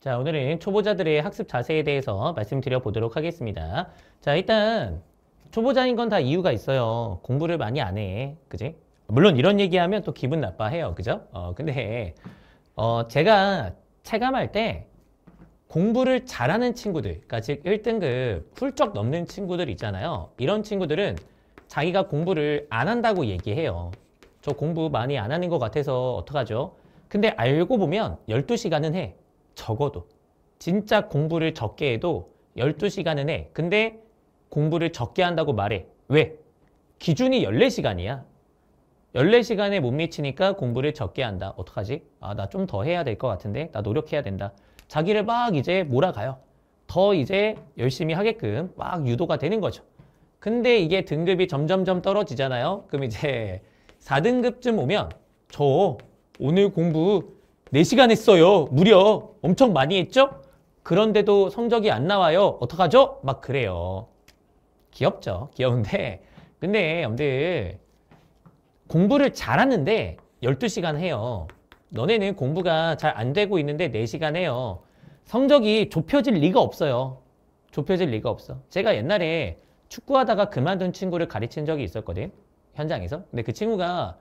자, 오늘은 초보자들의 학습 자세에 대해서 말씀드려 보도록 하겠습니다. 자, 일단 초보자인 건 다 이유가 있어요. 공부를 많이 안 해. 그지? 물론 이런 얘기하면 또 기분 나빠해요. 그죠? 어, 근데 어, 제가 체감할 때 공부를 잘하는 친구들, 그러니까 즉 1등급 훌쩍 넘는 친구들 있잖아요. 이런 친구들은 자기가 공부를 안 한다고 얘기해요. 저 공부 많이 안 하는 것 같아서 어떡하죠? 근데 알고 보면 12시간은 해. 적어도 진짜 공부를 적게 해도 12시간은 해. 근데 공부를 적게 한다고 말해. 왜? 기준이 14시간이야. 14시간에 못 미치니까 공부를 적게 한다. 어떡하지? 아, 나 좀 더 해야 될 것 같은데? 나 노력해야 된다. 자기를 막 이제 몰아가요. 더 이제 열심히 하게끔 막 유도가 되는 거죠. 근데 이게 등급이 점점점 떨어지잖아요. 그럼 이제 4등급쯤 오면 저 오늘 공부 4시간 했어요. 무려. 엄청 많이 했죠? 그런데도 성적이 안 나와요. 어떡하죠? 막 그래요. 귀엽죠? 귀여운데. 근데 여러분들 공부를 잘하는데 12시간 해요. 너네는 공부가 잘 안 되고 있는데 4시간 해요. 성적이 좁혀질 리가 없어요. 좁혀질 리가 없어. 제가 옛날에 축구하다가 그만둔 친구를 가르친 적이 있었거든. 현장에서. 근데 그 친구가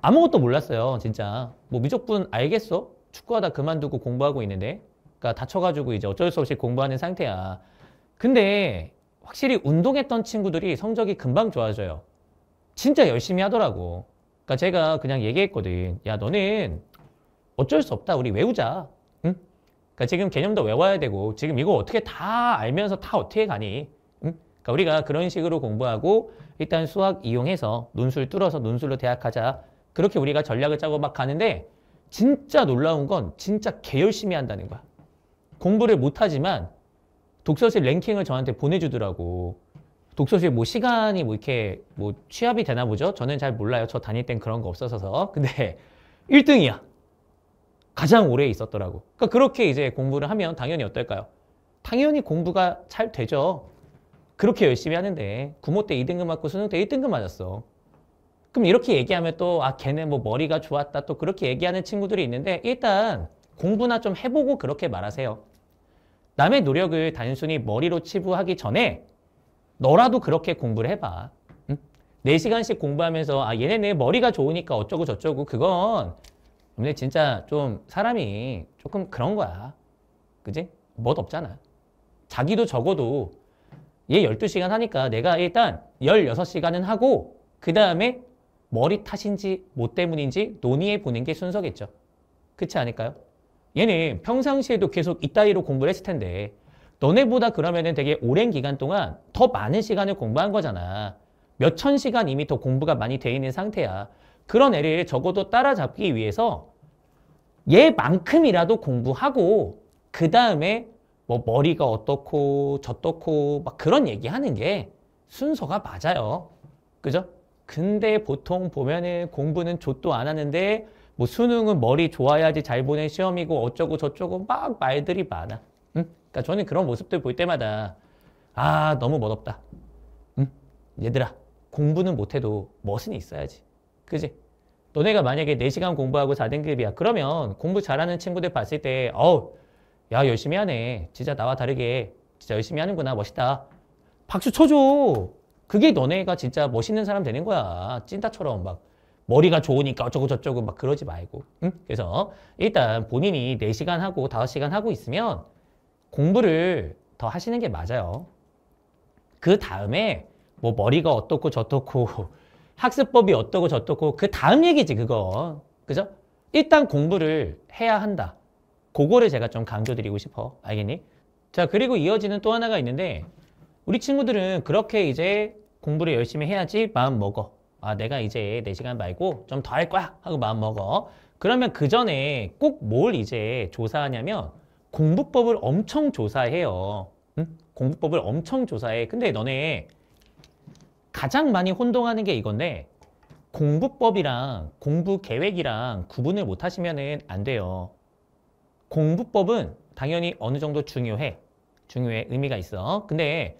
아무것도 몰랐어요. 진짜. 뭐 미적분 알겠어? 축구하다 그만두고 공부하고 있는데. 그러니까 다쳐가지고 이제 어쩔 수 없이 공부하는 상태야. 근데 확실히 운동했던 친구들이 성적이 금방 좋아져요. 진짜 열심히 하더라고. 그러니까 제가 그냥 얘기했거든. 야, 너는 어쩔 수 없다. 우리 외우자. 응? 그러니까 지금 개념도 외워야 되고 지금 이거 어떻게 다 알면서 다 어떻게 가니? 응? 그러니까 우리가 그런 식으로 공부하고 일단 수학 이용해서 논술 뚫어서 논술로 대학 가자. 그렇게 우리가 전략을 짜고 막 가는데 진짜 놀라운 건 진짜 개 열심히 한다는 거야. 공부를 못하지만 독서실 랭킹을 저한테 보내주더라고. 독서실 뭐 시간이 뭐 이렇게 뭐 취합이 되나 보죠? 저는 잘 몰라요. 저 다닐 땐 그런 거 없어서서. 근데 1등이야. 가장 오래 있었더라고. 그러니까 그렇게 이제 공부를 하면 당연히 어떨까요? 당연히 공부가 잘 되죠. 그렇게 열심히 하는데 구모 때 2등급 맞고 수능 때 1등급 맞았어. 그럼 이렇게 얘기하면 또 아 걔네 뭐 머리가 좋았다 또 그렇게 얘기하는 친구들이 있는데 일단 공부나 좀 해보고 그렇게 말하세요. 남의 노력을 단순히 머리로 치부하기 전에 너라도 그렇게 공부를 해봐. 응? 4시간씩 공부하면서 아 얘네네 머리가 좋으니까 어쩌고 저쩌고 그건 근데 진짜 좀 사람이 조금 그런 거야. 그지? 멋 없잖아. 자기도 적어도 얘 12시간 하니까 내가 일단 16시간은 하고 그 다음에 머리 탓인지 뭐 때문인지 논의해 보는 게 순서겠죠. 그렇지 않을까요? 얘는 평상시에도 계속 이따위로 공부를 했을 텐데 너네보다 그러면은 되게 오랜 기간 동안 더 많은 시간을 공부한 거잖아. 몇 천 시간 이미 더 공부가 많이 돼 있는 상태야. 그런 애를 적어도 따라잡기 위해서 얘만큼이라도 공부하고 그 다음에 뭐 머리가 어떻고 저떻고 막 그런 얘기하는 게 순서가 맞아요. 그죠? 근데 보통 보면은 공부는 좆도 안 하는데 뭐 수능은 머리 좋아야지 잘 보낸 시험이고 어쩌고 저쩌고 막 말들이 많아. 응? 그러니까 저는 그런 모습들 볼 때마다 아 너무 멋없다. 응? 얘들아 공부는 못해도 멋은 있어야지. 그지? 너네가 만약에 네시간 공부하고 4등급이야. 그러면 공부 잘하는 친구들 봤을 때 어우 야 열심히 하네. 진짜 나와 다르게 진짜 열심히 하는구나. 멋있다. 박수 쳐줘. 그게 너네가 진짜 멋있는 사람 되는 거야. 찐따처럼 막 머리가 좋으니까 어쩌고 저쩌고 막 그러지 말고. 응? 그래서 일단 본인이 4시간 하고 5시간 하고 있으면 공부를 더 하시는 게 맞아요. 그 다음에 뭐 머리가 어떻고 저떻고 학습법이 어떻고 저떻고 그 다음 얘기지 그거. 그죠? 일단 공부를 해야 한다. 그거를 제가 좀 강조드리고 싶어. 알겠니? 자 그리고 이어지는 또 하나가 있는데 우리 친구들은 그렇게 이제 공부를 열심히 해야지 마음 먹어. 아 내가 이제 네시간 말고 좀 더 할 거야 하고 마음 먹어. 그러면 그 전에 꼭 뭘 이제 조사하냐면 공부법을 엄청 조사해요. 응? 공부법을 엄청 조사해. 근데 너네 가장 많이 혼동하는 게 이건데 공부법이랑 공부 계획이랑 구분을 못 하시면 안 돼요. 공부법은 당연히 어느 정도 중요해. 중요해. 의미가 있어. 근데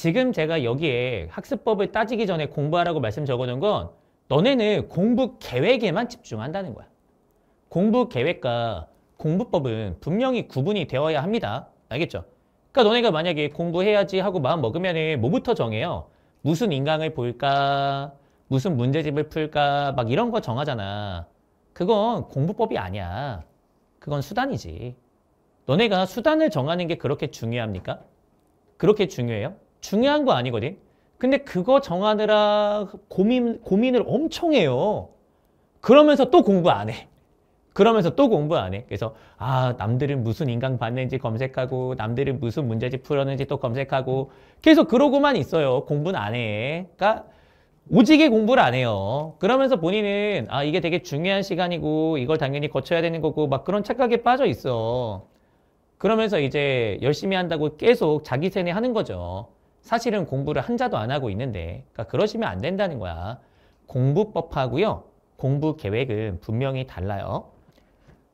지금 제가 여기에 학습법을 따지기 전에 공부하라고 말씀 적어놓은 건 너네는 공부 계획에만 집중한다는 거야. 공부 계획과 공부법은 분명히 구분이 되어야 합니다. 알겠죠? 그러니까 너네가 만약에 공부해야지 하고 마음 먹으면 뭐부터 정해요? 무슨 인강을 볼까? 무슨 문제집을 풀까? 막 이런 거 정하잖아. 그건 공부법이 아니야. 그건 수단이지. 너네가 수단을 정하는 게 그렇게 중요합니까? 그렇게 중요해요? 중요한 거 아니거든. 근데 그거 정하느라 고민, 고민을 엄청 해요. 그러면서 또 공부 안 해. 그러면서 또 공부 안 해. 그래서 아 남들은 무슨 인강 받는지 검색하고 남들은 무슨 문제집 풀었는지 또 검색하고 계속 그러고만 있어요. 공부는 안 해. 그러니까 오지게 공부를 안 해요. 그러면서 본인은 아 이게 되게 중요한 시간이고 이걸 당연히 거쳐야 되는 거고 막 그런 착각에 빠져 있어. 그러면서 이제 열심히 한다고 계속 자기 세뇌 하는 거죠. 사실은 공부를 한 자도 안 하고 있는데 그러니까 그러시면 안 된다는 거야. 공부법하고요. 공부 계획은 분명히 달라요.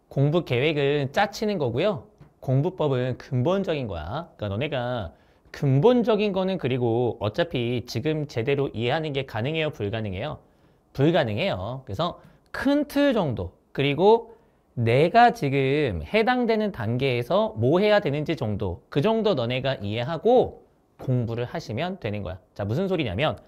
공부 계획은 짜치는 거고요. 공부법은 근본적인 거야. 그러니까 너네가 근본적인 거는 그리고 어차피 지금 제대로 이해하는 게 가능해요? 불가능해요? 불가능해요. 그래서 큰 틀 정도 그리고 내가 지금 해당되는 단계에서 뭐 해야 되는지 정도 그 정도 너네가 이해하고 공부를 하시면 되는 거야. 자, 무슨 소리냐면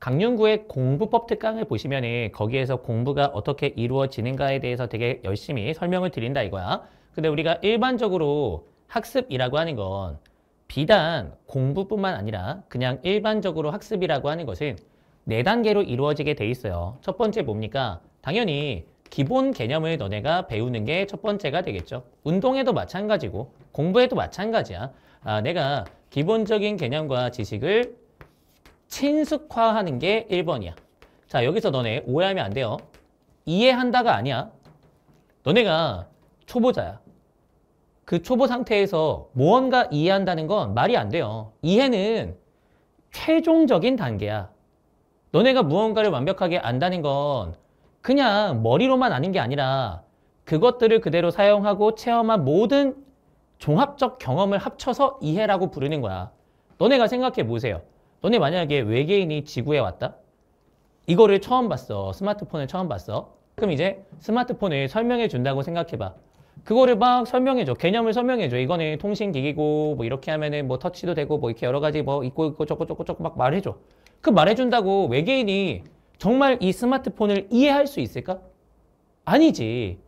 강윤구의 공부법 특강을 보시면은 거기에서 공부가 어떻게 이루어지는가에 대해서 되게 열심히 설명을 드린다 이거야. 근데 우리가 일반적으로 학습이라고 하는 건 비단 공부뿐만 아니라 그냥 일반적으로 학습이라고 하는 것은 네 단계로 이루어지게 돼 있어요. 첫 번째 뭡니까? 당연히 기본 개념을 너네가 배우는 게 첫 번째가 되겠죠. 운동에도 마찬가지고 공부에도 마찬가지야. 아, 내가 기본적인 개념과 지식을 친숙화하는 게 1번이야. 자, 여기서 너네 오해하면 안 돼요. 이해한다가 아니야. 너네가 초보자야. 그 초보 상태에서 무언가 이해한다는 건 말이 안 돼요. 이해는 최종적인 단계야. 너네가 무언가를 완벽하게 안다는 건 그냥 머리로만 아는 게 아니라 그것들을 그대로 사용하고 체험한 모든 종합적 경험을 합쳐서 이해라고 부르는 거야. 너네가 생각해 보세요. 너네 만약에 외계인이 지구에 왔다? 이거를 처음 봤어. 스마트폰을 처음 봤어. 그럼 이제 스마트폰을 설명해 준다고 생각해봐. 그거를 막 설명해줘. 개념을 설명해줘. 이거는 통신기기고, 뭐 이렇게 하면은 뭐 터치도 되고, 뭐 이렇게 여러 가지 뭐 있고 있고 저거 저거 저거 막 말해줘. 그 말해준다고 외계인이 정말 이 스마트폰을 이해할 수 있을까? 아니지.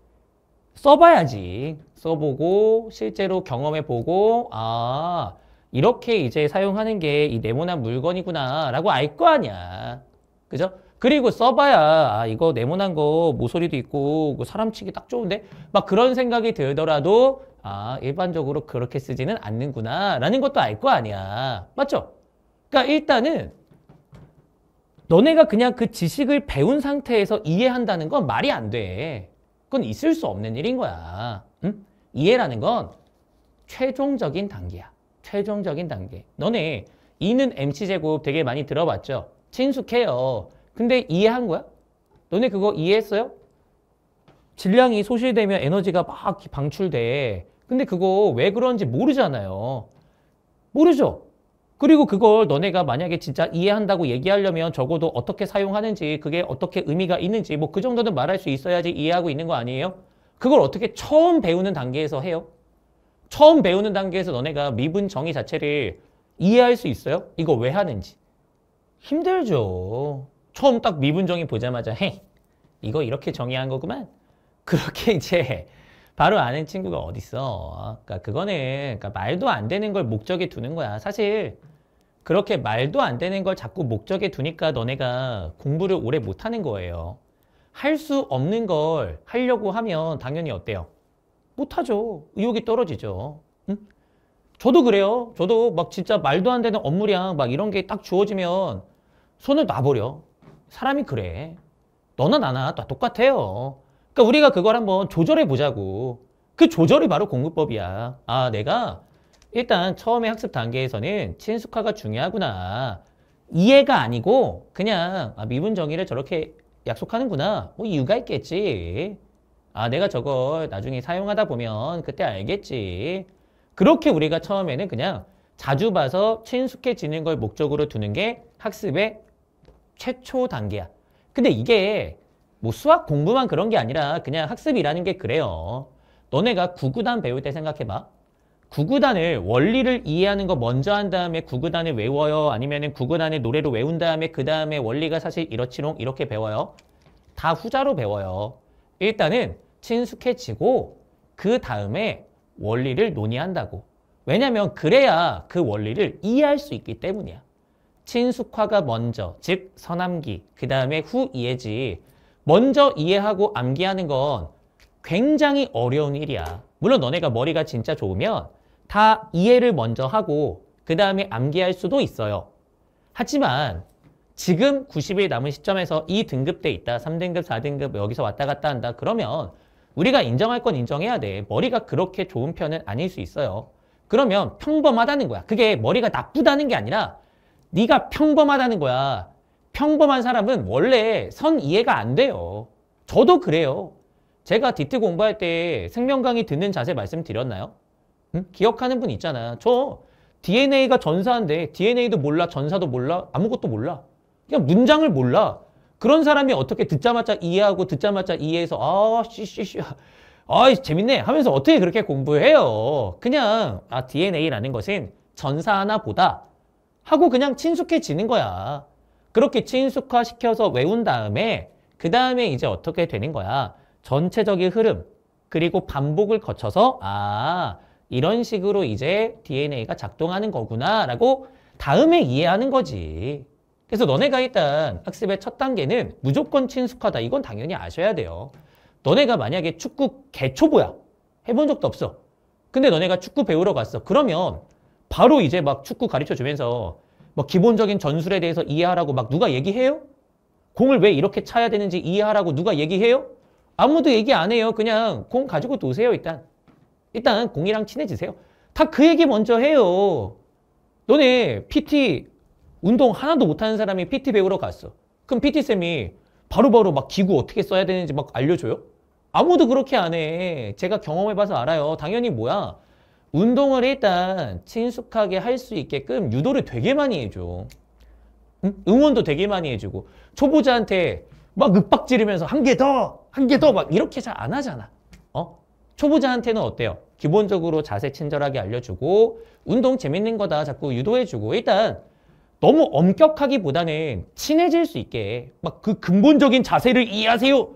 써봐야지. 써보고 실제로 경험해보고 아 이렇게 이제 사용하는 게 이 네모난 물건이구나 라고 알 거 아니야. 그죠? 그리고 써봐야 아 이거 네모난 거 모서리도 있고 뭐 사람치기 딱 좋은데 막 그런 생각이 들더라도 아 일반적으로 그렇게 쓰지는 않는구나 라는 것도 알 거 아니야. 맞죠? 그러니까 일단은 너네가 그냥 그 지식을 배운 상태에서 이해한다는 건 말이 안 돼. 그건 있을 수 없는 일인 거야. 응? 이해라는 건 최종적인 단계야. 최종적인 단계. 너네 이는 MC제곱 되게 많이 들어봤죠? 친숙해요. 근데 이해한 거야? 너네 그거 이해했어요? 질량이 소실되면 에너지가 막 방출돼. 근데 그거 왜 그런지 모르잖아요. 모르죠? 그리고 그걸 너네가 만약에 진짜 이해한다고 얘기하려면 적어도 어떻게 사용하는지 그게 어떻게 의미가 있는지 뭐 그 정도는 말할 수 있어야지 이해하고 있는 거 아니에요? 그걸 어떻게 처음 배우는 단계에서 해요? 처음 배우는 단계에서 너네가 미분 정의 자체를 이해할 수 있어요? 이거 왜 하는지. 힘들죠. 처음 딱 미분 정의 보자마자 헤 이거 이렇게 정의한 거구만. 그렇게 이제 바로 아는 친구가 어딨어. 그러니까 그거는 그러니까 말도 안 되는 걸 목적에 두는 거야. 사실 그렇게 말도 안 되는 걸 자꾸 목적에 두니까 너네가 공부를 오래 못하는 거예요. 할수 없는 걸 하려고 하면 당연히 어때요? 못하죠. 의욕이 떨어지죠. 응? 저도 그래요. 저도 막 진짜 말도 안 되는 업무량 막 이런 게 딱 주어지면 손을 놔버려. 사람이 그래. 너나 나나 다 똑같아요. 그러니까 우리가 그걸 한번 조절해 보자고. 그 조절이 바로 공부법이야. 아, 내가 일단 처음에 학습 단계에서는 친숙화가 중요하구나. 이해가 아니고 그냥 아, 미분 정의를 저렇게 약속하는구나. 뭐 이유가 있겠지. 아 내가 저걸 나중에 사용하다 보면 그때 알겠지. 그렇게 우리가 처음에는 그냥 자주 봐서 친숙해지는 걸 목적으로 두는 게 학습의 최초 단계야. 근데 이게 뭐 수학 공부만 그런 게 아니라 그냥 학습이라는 게 그래요. 너네가 구구단 배울 때 생각해봐. 구구단을 원리를 이해하는 거 먼저 한 다음에 구구단을 외워요? 아니면 구구단의 노래로 외운 다음에 그 다음에 원리가 사실 이렇지롱 이렇게 배워요? 다 후자로 배워요. 일단은 친숙해지고 그 다음에 원리를 논의한다고. 왜냐면 그래야 그 원리를 이해할 수 있기 때문이야. 친숙화가 먼저, 즉 선암기, 그 다음에 후 이해지. 먼저 이해하고 암기하는 건 굉장히 어려운 일이야. 물론 너네가 머리가 진짜 좋으면 다 이해를 먼저 하고 그 다음에 암기할 수도 있어요. 하지만 지금 90일 남은 시점에서 이등급대 있다. 3등급, 4등급 여기서 왔다 갔다 한다. 그러면 우리가 인정할 건 인정해야 돼. 머리가 그렇게 좋은 편은 아닐 수 있어요. 그러면 평범하다는 거야. 그게 머리가 나쁘다는 게 아니라 네가 평범하다는 거야. 평범한 사람은 원래 선 이해가 안 돼요. 저도 그래요. 제가 디트 공부할 때 생명강의 듣는 자세 말씀드렸나요? 응? 기억하는 분 있잖아. 저 DNA가 전사인데 DNA도 몰라, 전사도 몰라, 아무것도 몰라. 그냥 문장을 몰라. 그런 사람이 어떻게 듣자마자 이해하고 듣자마자 이해해서 아, 씨씨씨. 아, 재밌네 하면서 어떻게 그렇게 공부해요. 그냥 아, DNA라는 것은 전사 하나 보다 하고 그냥 친숙해지는 거야. 그렇게 친숙화시켜서 외운 다음에 그 다음에 이제 어떻게 되는 거야. 전체적인 흐름 그리고 반복을 거쳐서 아 이런 식으로 이제 DNA가 작동하는 거구나라고 다음에 이해하는 거지. 그래서 너네가 일단 학습의 첫 단계는 무조건 친숙하다. 이건 당연히 아셔야 돼요. 너네가 만약에 축구 개초보야. 해본 적도 없어. 근데 너네가 축구 배우러 갔어. 그러면 바로 이제 막 축구 가르쳐 주면서 뭐 기본적인 전술에 대해서 이해하라고 막 누가 얘기해요? 공을 왜 이렇게 차야 되는지 이해하라고 누가 얘기해요? 아무도 얘기 안 해요. 그냥 공 가지고 도세요, 일단. 일단 공이랑 친해지세요. 다 그 얘기 먼저 해요. 너네 PT 운동 하나도 못하는 사람이 PT 배우러 갔어. 그럼 PT쌤이 바로바로 막 기구 어떻게 써야 되는지 막 알려줘요? 아무도 그렇게 안 해. 제가 경험해봐서 알아요. 당연히 뭐야. 운동을 일단 친숙하게 할 수 있게끔 유도를 되게 많이 해줘. 응? 응원도 되게 많이 해주고 초보자한테 막 윽박 지르면서 한 개 더! 한 개 더! 막 이렇게 잘 안 하잖아. 어? 초보자한테는 어때요? 기본적으로 자세 친절하게 알려주고 운동 재밌는 거다 자꾸 유도해주고 일단 너무 엄격하기보다는 친해질 수 있게 막 그 근본적인 자세를 이해하세요.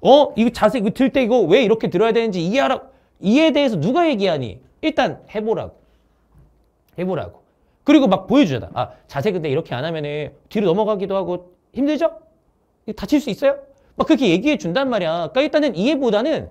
어? 이거 자세 이거 들때 이거 왜 이렇게 들어야 되는지 이해하라. 이에 대해서 누가 얘기하니? 일단 해보라고. 해보라고. 그리고 막 보여주잖아. 아, 자세 근데 이렇게 안 하면은 뒤로 넘어가기도 하고 힘들죠? 다칠 수 있어요? 막 그렇게 얘기해 준단 말이야. 그러니까 일단은 이해보다는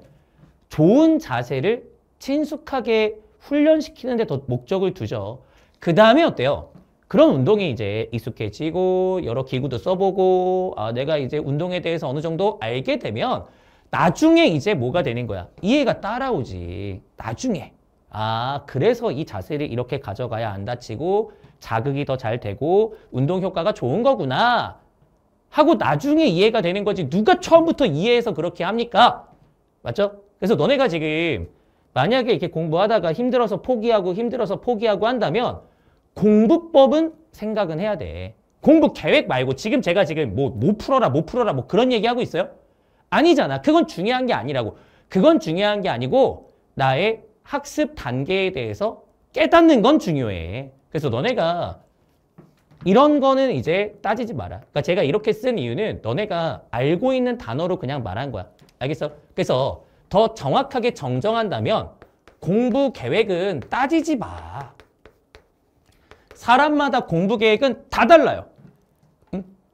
좋은 자세를 친숙하게 훈련시키는 데 더 목적을 두죠. 그 다음에 어때요? 그런 운동이 이제 익숙해지고 여러 기구도 써보고 아 내가 이제 운동에 대해서 어느 정도 알게 되면 나중에 이제 뭐가 되는 거야? 이해가 따라오지. 나중에. 아 그래서 이 자세를 이렇게 가져가야 안 다치고 자극이 더 잘 되고 운동 효과가 좋은 거구나 하고 나중에 이해가 되는 거지 누가 처음부터 이해해서 그렇게 합니까? 맞죠? 그래서 너네가 지금 만약에 이렇게 공부하다가 힘들어서 포기하고 힘들어서 포기하고 한다면 공부법은 생각은 해야 돼. 공부 계획 말고 지금 제가 지금 뭐, 못 뭐 풀어라, 못 뭐 풀어라, 뭐 그런 얘기하고 있어요? 아니잖아. 그건 중요한 게 아니라고. 그건 중요한 게 아니고 나의 학습 단계에 대해서 깨닫는 건 중요해. 그래서 너네가 이런 거는 이제 따지지 마라. 그러니까 제가 이렇게 쓴 이유는 너네가 알고 있는 단어로 그냥 말한 거야. 알겠어? 그래서 더 정확하게 정정한다면 공부 계획은 따지지 마. 사람마다 공부 계획은 다 달라요.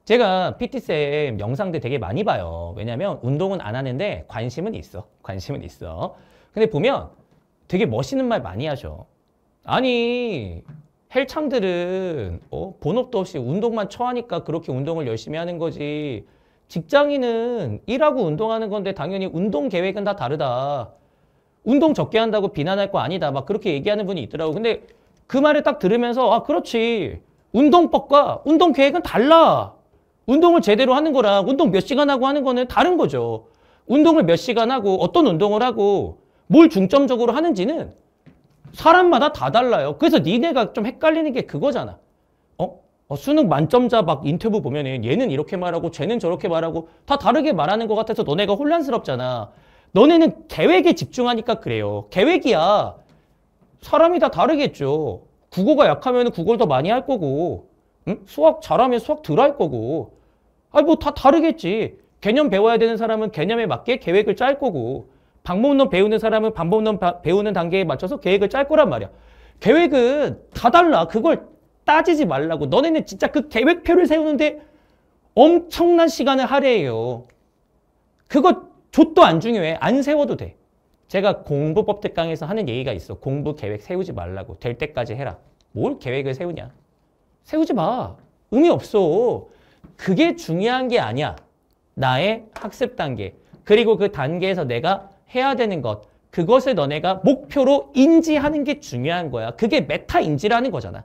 제가 PT쌤 영상들 되게 많이 봐요. 왜냐면 운동은 안 하는데 관심은 있어. 관심은 있어. 근데 보면 되게 멋있는 말 많이 하셔. 아니 헬창들은 어? 본업도 없이 운동만 처하니까 그렇게 운동을 열심히 하는 거지. 직장인은 일하고 운동하는 건데 당연히 운동 계획은 다 다르다. 운동 적게 한다고 비난할 거 아니다. 막 그렇게 얘기하는 분이 있더라고. 근데 그 말을 딱 들으면서 아 그렇지. 운동법과 운동 계획은 달라. 운동을 제대로 하는 거랑 운동 몇 시간 하고 하는 거는 다른 거죠. 운동을 몇 시간 하고 어떤 운동을 하고 뭘 중점적으로 하는지는 사람마다 다 달라요. 그래서 니네가 좀 헷갈리는 게 그거잖아. 어, 수능 만점자 막 인터뷰 보면은 얘는 이렇게 말하고 쟤는 저렇게 말하고 다 다르게 말하는 것 같아서 너네가 혼란스럽잖아. 너네는 계획에 집중하니까 그래요. 계획이야. 사람이 다 다르겠죠. 국어가 약하면 국어를 더 많이 할 거고 응? 수학 잘하면 수학 덜 할 거고 아니 뭐 다 다르겠지. 개념 배워야 되는 사람은 개념에 맞게 계획을 짤 거고 방법론 배우는 사람은 방법론 배우는 단계에 맞춰서 계획을 짤 거란 말이야. 계획은 다 달라. 그걸 따지지 말라고. 너네는 진짜 그 계획표를 세우는데 엄청난 시간을 할애해요. 그거 좆도 안 중요해. 안 세워도 돼. 제가 공부법 특강에서 하는 얘기가 있어. 공부 계획 세우지 말라고. 될 때까지 해라. 뭘 계획을 세우냐. 세우지 마. 의미 없어. 그게 중요한 게 아니야. 나의 학습 단계. 그리고 그 단계에서 내가 해야 되는 것. 그것을 너네가 목표로 인지하는 게 중요한 거야. 그게 메타인지라는 거잖아.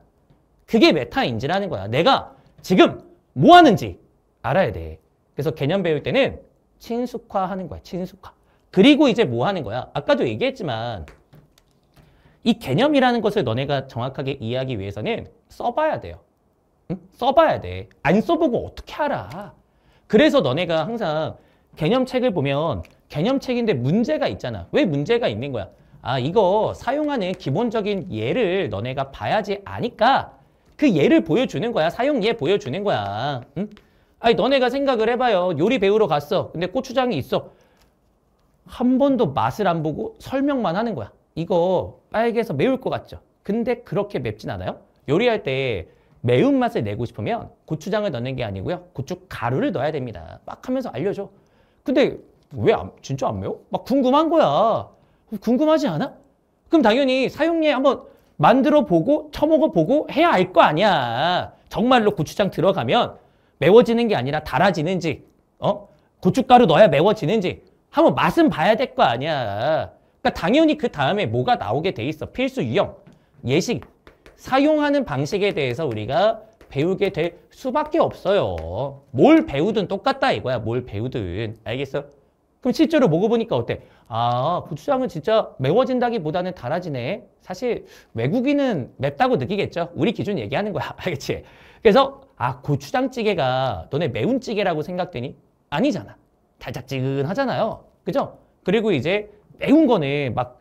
그게 메타인지라는 거야. 내가 지금 뭐 하는지 알아야 돼. 그래서 개념 배울 때는 친숙화하는 거야. 친숙화. 그리고 이제 뭐 하는 거야? 아까도 얘기했지만 이 개념이라는 것을 너네가 정확하게 이해하기 위해서는 써봐야 돼요. 응? 써봐야 돼. 안 써보고 어떻게 알아. 그래서 너네가 항상 개념책을 보면 개념책인데 문제가 있잖아. 왜 문제가 있는 거야? 아 이거 사용하는 기본적인 예를 너네가 봐야지 아니까 그 예를 보여주는 거야. 사용 예 보여주는 거야. 응? 아니 너네가 생각을 해봐요. 요리 배우러 갔어. 근데 고추장이 있어. 한 번도 맛을 안 보고 설명만 하는 거야. 이거 빨개서 매울 것 같죠? 근데 그렇게 맵진 않아요. 요리할 때 매운맛을 내고 싶으면 고추장을 넣는 게 아니고요. 고춧가루를 넣어야 됩니다. 막 하면서 알려줘. 근데 왜 안, 진짜 안 매워? 막 궁금한 거야. 궁금하지 않아? 그럼 당연히 사용예 한번 만들어 보고 처먹어 보고 해야 알 거 아니야. 정말로 고추장 들어가면 매워지는 게 아니라 달아지는지 어? 고춧가루 넣어야 매워지는지 한번 맛은 봐야 될 거 아니야. 그러니까 당연히 그 다음에 뭐가 나오게 돼 있어. 필수 유형, 예식, 사용하는 방식에 대해서 우리가 배우게 될 수밖에 없어요. 뭘 배우든 똑같다 이거야. 뭘 배우든. 알겠어? 그럼 실제로 먹어보니까 어때? 아, 고추장은 진짜 매워진다기보다는 달아지네. 사실 외국인은 맵다고 느끼겠죠? 우리 기준 얘기하는 거야. 알겠지? 그래서 아, 고추장찌개가 너네 매운 찌개라고 생각되니? 아니잖아. 달짝지근하잖아요. 그죠? 그리고 이제 매운 거는 막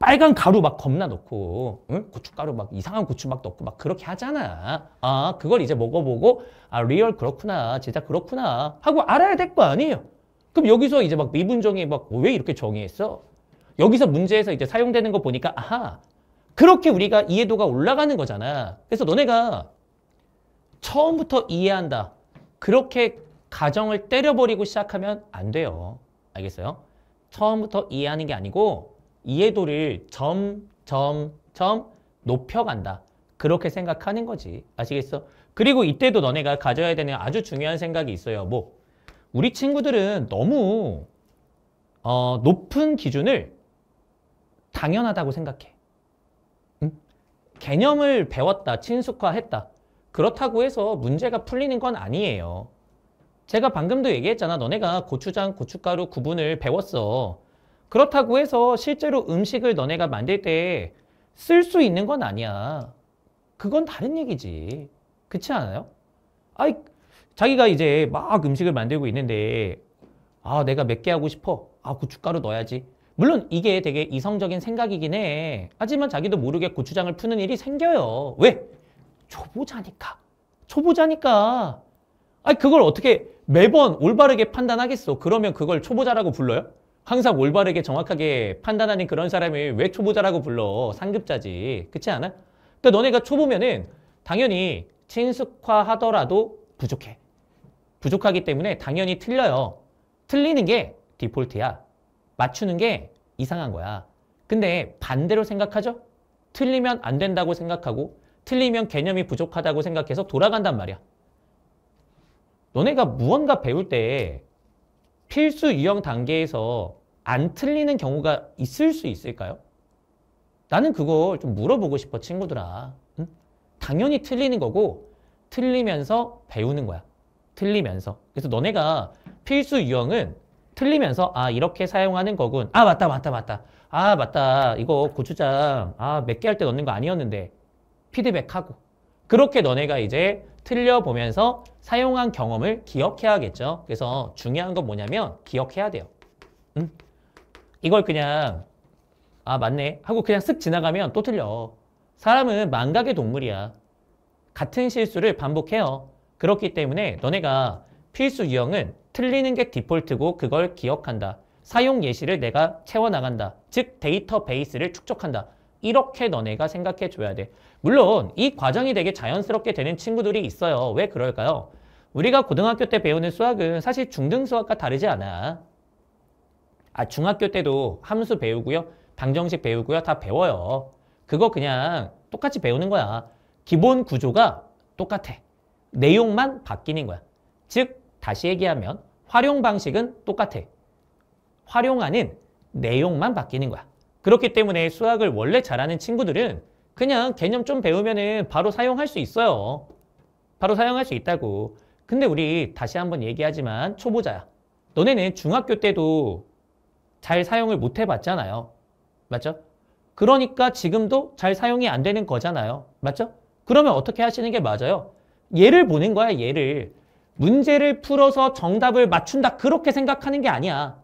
빨간 가루 막 겁나 넣고 응? 고춧가루 막 이상한 고추 막 넣고 막 그렇게 하잖아. 아, 그걸 이제 먹어보고 아, 리얼 그렇구나. 진짜 그렇구나. 하고 알아야 될 거 아니에요. 그럼 여기서 이제 막 미분정의 막 왜 이렇게 정의했어? 여기서 문제에서 이제 사용되는 거 보니까 아하 그렇게 우리가 이해도가 올라가는 거잖아. 그래서 너네가 처음부터 이해한다. 그렇게 가정을 때려버리고 시작하면 안 돼요. 알겠어요? 처음부터 이해하는 게 아니고 이해도를 점, 점, 점 높여간다. 그렇게 생각하는 거지. 아시겠어? 그리고 이때도 너네가 가져야 되는 아주 중요한 생각이 있어요. 뭐 우리 친구들은 너무 어, 높은 기준을 당연하다고 생각해. 응? 개념을 배웠다, 친숙화했다. 그렇다고 해서 문제가 풀리는 건 아니에요. 제가 방금도 얘기했잖아. 너네가 고추장, 고춧가루 구분을 배웠어. 그렇다고 해서 실제로 음식을 너네가 만들 때 쓸 수 있는 건 아니야. 그건 다른 얘기지. 그렇지 않아요? 아이, 자기가 이제 막 음식을 만들고 있는데 아 내가 몇 개 하고 싶어 아 고춧가루 그 넣어야지 물론 이게 되게 이성적인 생각이긴 해 하지만 자기도 모르게 고추장을 푸는 일이 생겨요 왜? 초보자니까 초보자니까 아 그걸 어떻게 매번 올바르게 판단하겠어 그러면 그걸 초보자라고 불러요? 항상 올바르게 정확하게 판단하는 그런 사람이 왜 초보자라고 불러 상급자지 그렇지 않아? 그러니까 너네가 초보면은 당연히 친숙화하더라도 부족해 부족하기 때문에 당연히 틀려요. 틀리는 게 디폴트야. 맞추는 게 이상한 거야. 근데 반대로 생각하죠? 틀리면 안 된다고 생각하고 틀리면 개념이 부족하다고 생각해서 돌아간단 말이야. 너네가 무언가 배울 때 필수 유형 단계에서 안 틀리는 경우가 있을 수 있을까요? 나는 그걸 좀 물어보고 싶어 친구들아. 응? 당연히 틀리는 거고 틀리면서 배우는 거야. 틀리면서 그래서 너네가 필수 유형은 틀리면서 아 이렇게 사용하는 거군 아 맞다 맞다 맞다 아 맞다 이거 고추장 아몇 개 할 때 넣는 거 아니었는데 피드백하고 그렇게 너네가 이제 틀려보면서 사용한 경험을 기억해야겠죠 그래서 중요한 건 뭐냐면 기억해야 돼요 응? 이걸 그냥 아 맞네 하고 그냥 쓱 지나가면 또 틀려 사람은 망각의 동물이야 같은 실수를 반복해요 그렇기 때문에 너네가 필수 유형은 틀리는 게 디폴트고 그걸 기억한다. 사용 예시를 내가 채워나간다. 즉 데이터베이스를 축적한다. 이렇게 너네가 생각해줘야 돼. 물론 이 과정이 되게 자연스럽게 되는 친구들이 있어요. 왜 그럴까요? 우리가 고등학교 때 배우는 수학은 사실 중등 수학과 다르지 않아. 아 중학교 때도 함수 배우고요. 방정식 배우고요. 다 배워요. 그거 그냥 똑같이 배우는 거야. 기본 구조가 똑같아. 내용만 바뀌는 거야. 즉 다시 얘기하면 활용 방식은 똑같아. 활용하는 내용만 바뀌는 거야. 그렇기 때문에 수학을 원래 잘하는 친구들은 그냥 개념 좀 배우면은 바로 사용할 수 있어요. 바로 사용할 수 있다고. 근데 우리 다시 한번 얘기하지만 초보자야. 너네는 중학교 때도 잘 사용을 못 해봤잖아요. 맞죠? 그러니까 지금도 잘 사용이 안 되는 거잖아요. 맞죠? 그러면 어떻게 하시는 게 맞아요? 얘를 보낸 거야, 얘를 문제를 풀어서 정답을 맞춘다. 그렇게 생각하는 게 아니야.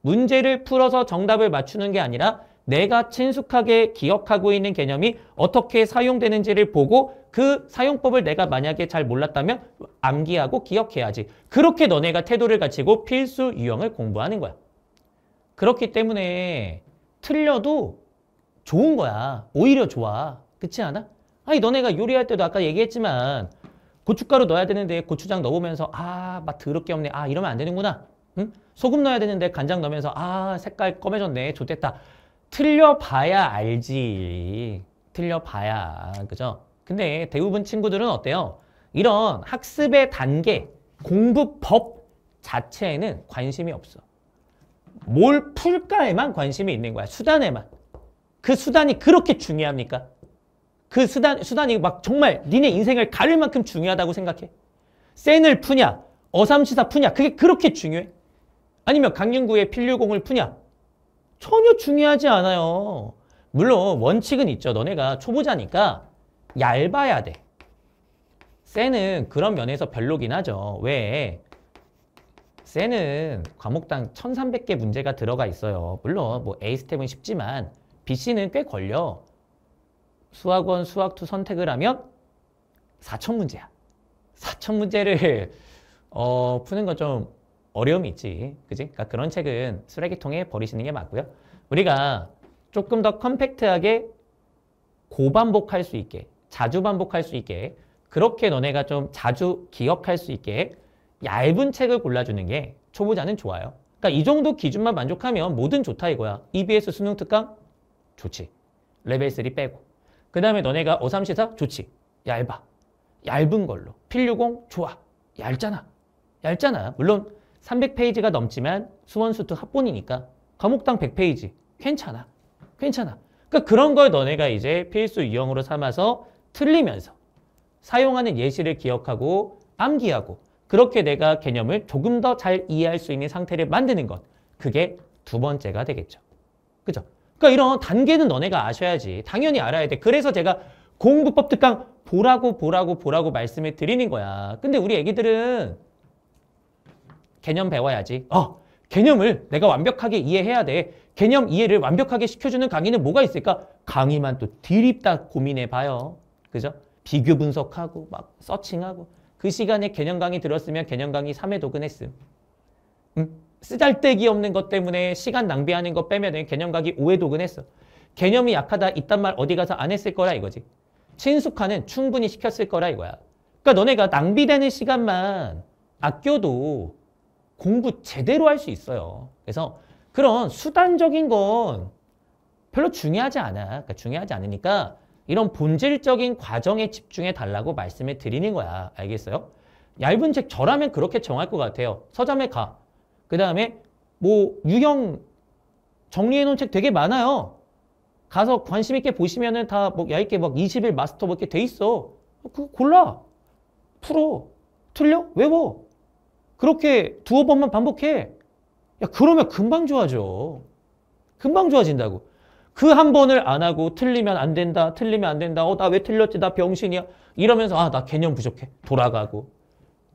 문제를 풀어서 정답을 맞추는 게 아니라 내가 친숙하게 기억하고 있는 개념이 어떻게 사용되는지를 보고 그 사용법을 내가 만약에 잘 몰랐다면 암기하고 기억해야지. 그렇게 너네가 태도를 갖추고 필수 유형을 공부하는 거야. 그렇기 때문에 틀려도 좋은 거야. 오히려 좋아. 그렇지 않아? 아니 너네가 요리할 때도 아까 얘기했지만 고춧가루 넣어야 되는데 고추장 넣으면서 아, 맛 더럽게 없네. 아, 이러면 안 되는구나. 응? 소금 넣어야 되는데 간장 넣으면서 아, 색깔 검해졌네. 좋됐다. 틀려봐야 알지. 틀려봐야. 그죠? 근데 대부분 친구들은 어때요? 이런 학습의 단계, 공부법 자체에는 관심이 없어. 뭘 풀까에만 관심이 있는 거야. 수단에만. 그 수단이 그렇게 중요합니까? 그 수단, 수단이 막 정말 니네 인생을 가릴 만큼 중요하다고 생각해. 센을 푸냐, 어삼치사 푸냐, 그게 그렇게 중요해? 아니면 강윤구의 필류공을 푸냐? 전혀 중요하지 않아요. 물론 원칙은 있죠. 너네가 초보자니까 얇아야 돼. 쎄는 그런 면에서 별로긴 하죠. 왜? 쎄는 과목당 1300개 문제가 들어가 있어요. 물론 뭐 A 스텝은 쉽지만 B, C는 꽤 걸려. 수학원 수학2 선택을 하면 4천 문제야. 4천 문제를 어, 푸는 건 좀 어려움이 있지. 그지? 그러니까 그런 책은 쓰레기통에 버리시는 게 맞고요. 우리가 조금 더 컴팩트하게 고반복할 수 있게, 자주 반복할 수 있게, 그렇게 너네가 좀 자주 기억할 수 있게 얇은 책을 골라주는 게 초보자는 좋아요. 그러니까 이 정도 기준만 만족하면 뭐든 좋다 이거야. EBS 수능 특강? 좋지. 레벨 3 빼고. 그 다음에 너네가 어삼시사 좋지. 얇아. 얇은 걸로. 필6공 좋아. 얇잖아. 얇잖아. 물론 300페이지가 넘지만 수원수특 합본이니까 과목당 100페이지. 괜찮아. 괜찮아. 그러니까 그런 걸 너네가 이제 필수 유형으로 삼아서 틀리면서 사용하는 예시를 기억하고 암기하고 그렇게 내가 개념을 조금 더 잘 이해할 수 있는 상태를 만드는 것. 그게 두 번째가 되겠죠. 그죠? 그러니까 이런 단계는 너네가 아셔야지. 당연히 알아야 돼. 그래서 제가 공부법 특강 보라고 보라고 보라고 말씀을 드리는 거야. 근데 우리 애기들은 개념 배워야지. 어, 개념을 내가 완벽하게 이해해야 돼. 개념 이해를 완벽하게 시켜주는 강의는 뭐가 있을까? 강의만 또 디립다 고민해봐요. 그죠? 비교 분석하고 막 서칭하고 그 시간에 개념 강의 들었으면 개념 강의 3회 도근했음. 음? 쓰잘데기 없는 것 때문에 시간 낭비하는 거 빼면 개념 각이 오해도근 했어. 개념이 약하다 이딴 말 어디 가서 안 했을 거라 이거지. 친숙하는 충분히 시켰을 거라 이거야. 그러니까 너네가 낭비되는 시간만 아껴도 공부 제대로 할 수 있어요. 그래서 그런 수단적인 건 별로 중요하지 않아. 그러니까 중요하지 않으니까 이런 본질적인 과정에 집중해 달라고 말씀을 드리는 거야. 알겠어요? 얇은 책 저라면 그렇게 정할 것 같아요. 서점에 가. 그 다음에 뭐 유형 정리해놓은 책 되게 많아요. 가서 관심 있게 보시면은 다뭐 얇게 막 20일 마스터 뭐 이렇게 돼 있어. 그거 골라. 풀어. 틀려? 외워. 그렇게 두어 번만 반복해. 야, 그러면 금방 좋아져. 금방 좋아진다고. 그 한 번을 안 하고 틀리면 안 된다. 틀리면 안 된다. 어, 나 왜 틀렸지? 나 병신이야. 이러면서 아, 나 개념 부족해. 돌아가고.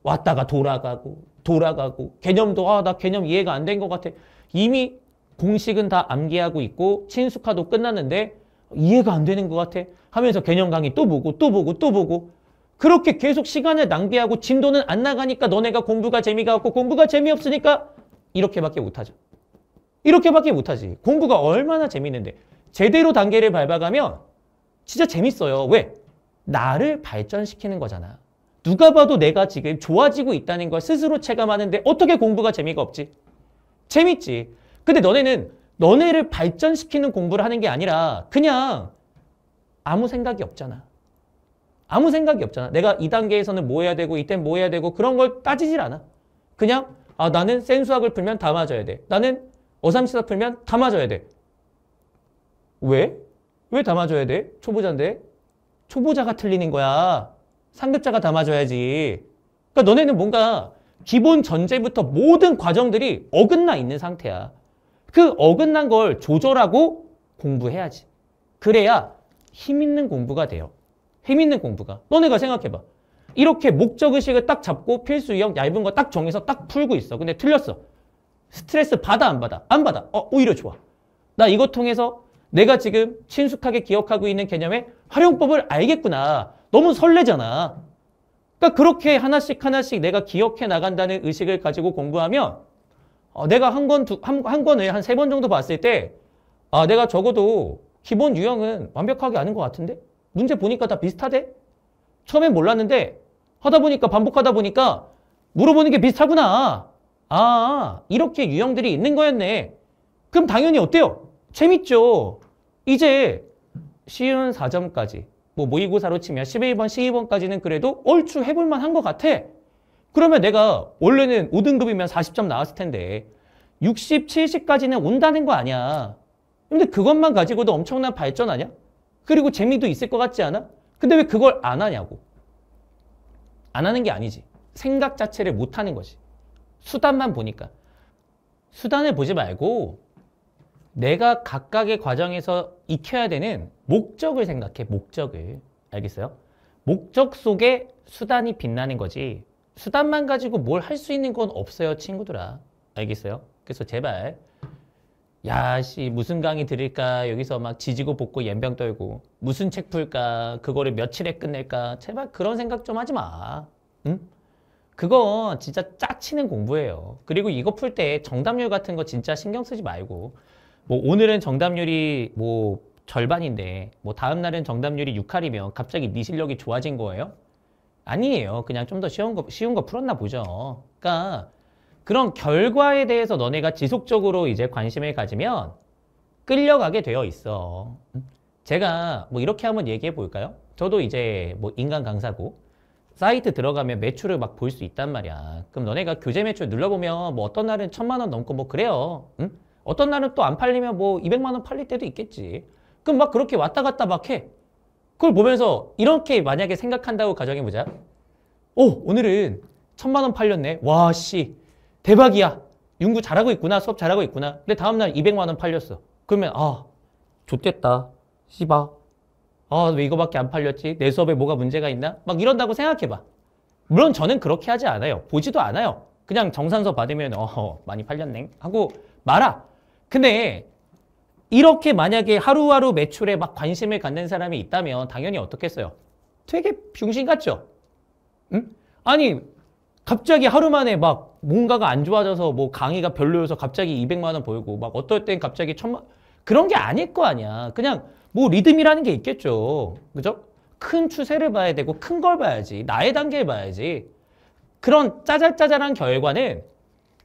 왔다가 돌아가고. 돌아가고 개념도 아 나 개념 이해가 안 된 것 같아. 이미 공식은 다 암기하고 있고 친숙화도 끝났는데 이해가 안 되는 것 같아 하면서 개념 강의 또 보고 또 보고 또 보고 그렇게 계속 시간을 낭비하고 진도는 안 나가니까 너네가 공부가 재미가 없고 공부가 재미없으니까 이렇게밖에 못하죠. 이렇게밖에 못하지. 공부가 얼마나 재밌는데 제대로 단계를 밟아가면 진짜 재밌어요. 왜? 나를 발전시키는 거잖아. 누가 봐도 내가 지금 좋아지고 있다는 걸 스스로 체감하는데 어떻게 공부가 재미가 없지? 재밌지. 근데 너네는 너네를 발전시키는 공부를 하는 게 아니라 그냥 아무 생각이 없잖아. 아무 생각이 없잖아. 내가 이 단계에서는 뭐 해야 되고 이땐 뭐 해야 되고 그런 걸 따지질 않아. 그냥 아 나는 센수학을 풀면 다 맞아야 돼. 나는 어삼시사 풀면 다 맞아야 돼. 왜? 왜 다 맞아야 돼? 초보자인데? 초보자가 틀리는 거야. 상급자가 담아줘야지. 그러니까 너네는 뭔가 기본 전제부터 모든 과정들이 어긋나 있는 상태야. 그 어긋난 걸 조절하고 공부해야지. 그래야 힘 있는 공부가 돼요. 힘 있는 공부가. 너네가 생각해봐. 이렇게 목적의식을 딱 잡고 필수 유형 얇은 거 딱 정해서 딱 풀고 있어. 근데 틀렸어. 스트레스 받아 안 받아? 안 받아. 어, 오히려 좋아. 나 이거 통해서 내가 지금 친숙하게 기억하고 있는 개념의 활용법을 알겠구나. 너무 설레잖아. 그러니까 그렇게 하나씩 하나씩 내가 기억해 나간다는 의식을 가지고 공부하면 어, 내가 한 권, 두, 한, 한 권을 한 세 번 정도 봤을 때 아, 내가 적어도 기본 유형은 완벽하게 아는 것 같은데? 문제 보니까 다 비슷하대? 처음엔 몰랐는데 하다 보니까 반복하다 보니까 물어보는 게 비슷하구나. 아, 이렇게 유형들이 있는 거였네. 그럼 당연히 어때요? 재밌죠. 이제 쉬운 4점까지 뭐 모의고사로 치면 11번, 12번까지는 그래도 얼추 해볼만 한것 같아. 그러면 내가 원래는 5등급이면 40점 나왔을 텐데 60, 70까지는 온다는 거 아니야. 근데 그것만 가지고도 엄청난 발전 아니야? 그리고 재미도 있을 것 같지 않아? 근데 왜 그걸 안 하냐고. 안 하는 게 아니지. 생각 자체를 못 하는 거지. 수단만 보니까. 수단을 보지 말고 내가 각각의 과정에서 익혀야 되는 목적을 생각해, 목적을. 알겠어요? 목적 속에 수단이 빛나는 거지 수단만 가지고 뭘 할 수 있는 건 없어요, 친구들아. 알겠어요? 그래서 제발 야, 씨, 무슨 강의 들을까? 여기서 막 지지고 볶고 연병 떨고. 무슨 책 풀까? 그거를 며칠에 끝낼까? 제발 그런 생각 좀 하지 마. 응? 그건 진짜 짜치는 공부예요. 그리고 이거 풀 때 정답률 같은 거 진짜 신경 쓰지 말고. 뭐, 오늘은 정답률이 뭐, 절반인데 뭐 다음 날은 정답률이 6할이면 갑자기 네 실력이 좋아진 거예요? 아니에요. 그냥 좀 더 쉬운 거 쉬운 거 풀었나 보죠. 그러니까 그런 결과에 대해서 너네가 지속적으로 이제 관심을 가지면 끌려가게 되어 있어. 제가 뭐 이렇게 한번 얘기해 볼까요? 저도 이제 뭐 인간 강사고 사이트 들어가면 매출을 막 볼 수 있단 말이야. 그럼 너네가 교재 매출 눌러보면 뭐 어떤 날은 천만 원 넘고 뭐 그래요. 응? 어떤 날은 또 안 팔리면 뭐 200만 원 팔릴 때도 있겠지. 그럼 막 그렇게 왔다 갔다 막 해. 그걸 보면서 이렇게 만약에 생각한다고 가정해보자. 오, 오늘은 천만 원 팔렸네. 와, 씨. 대박이야. 윤구 잘하고 있구나. 수업 잘하고 있구나. 근데 다음날 200만 원 팔렸어. 그러면 아, 좋됐다 씨바. 아, 왜 이거밖에 안 팔렸지? 내 수업에 뭐가 문제가 있나? 막 이런다고 생각해봐. 물론 저는 그렇게 하지 않아요. 보지도 않아요. 그냥 정산서 받으면 어 많이 팔렸네 하고 말아. 근데 이렇게 만약에 하루하루 매출에 막 관심을 갖는 사람이 있다면 당연히 어떻겠어요? 되게 중신 같죠? 응? 아니 갑자기 하루 만에 막 뭔가가 안 좋아져서 뭐 강의가 별로여서 갑자기 200만 원 보이고 막 어떨 땐 갑자기 천만 그런 게 아닐 거 아니야. 그냥 뭐 리듬이라는 게 있겠죠. 그죠? 큰 추세를 봐야 되고 큰 걸 봐야지. 나의 단계를 봐야지. 그런 짜잘짜잘한 결과는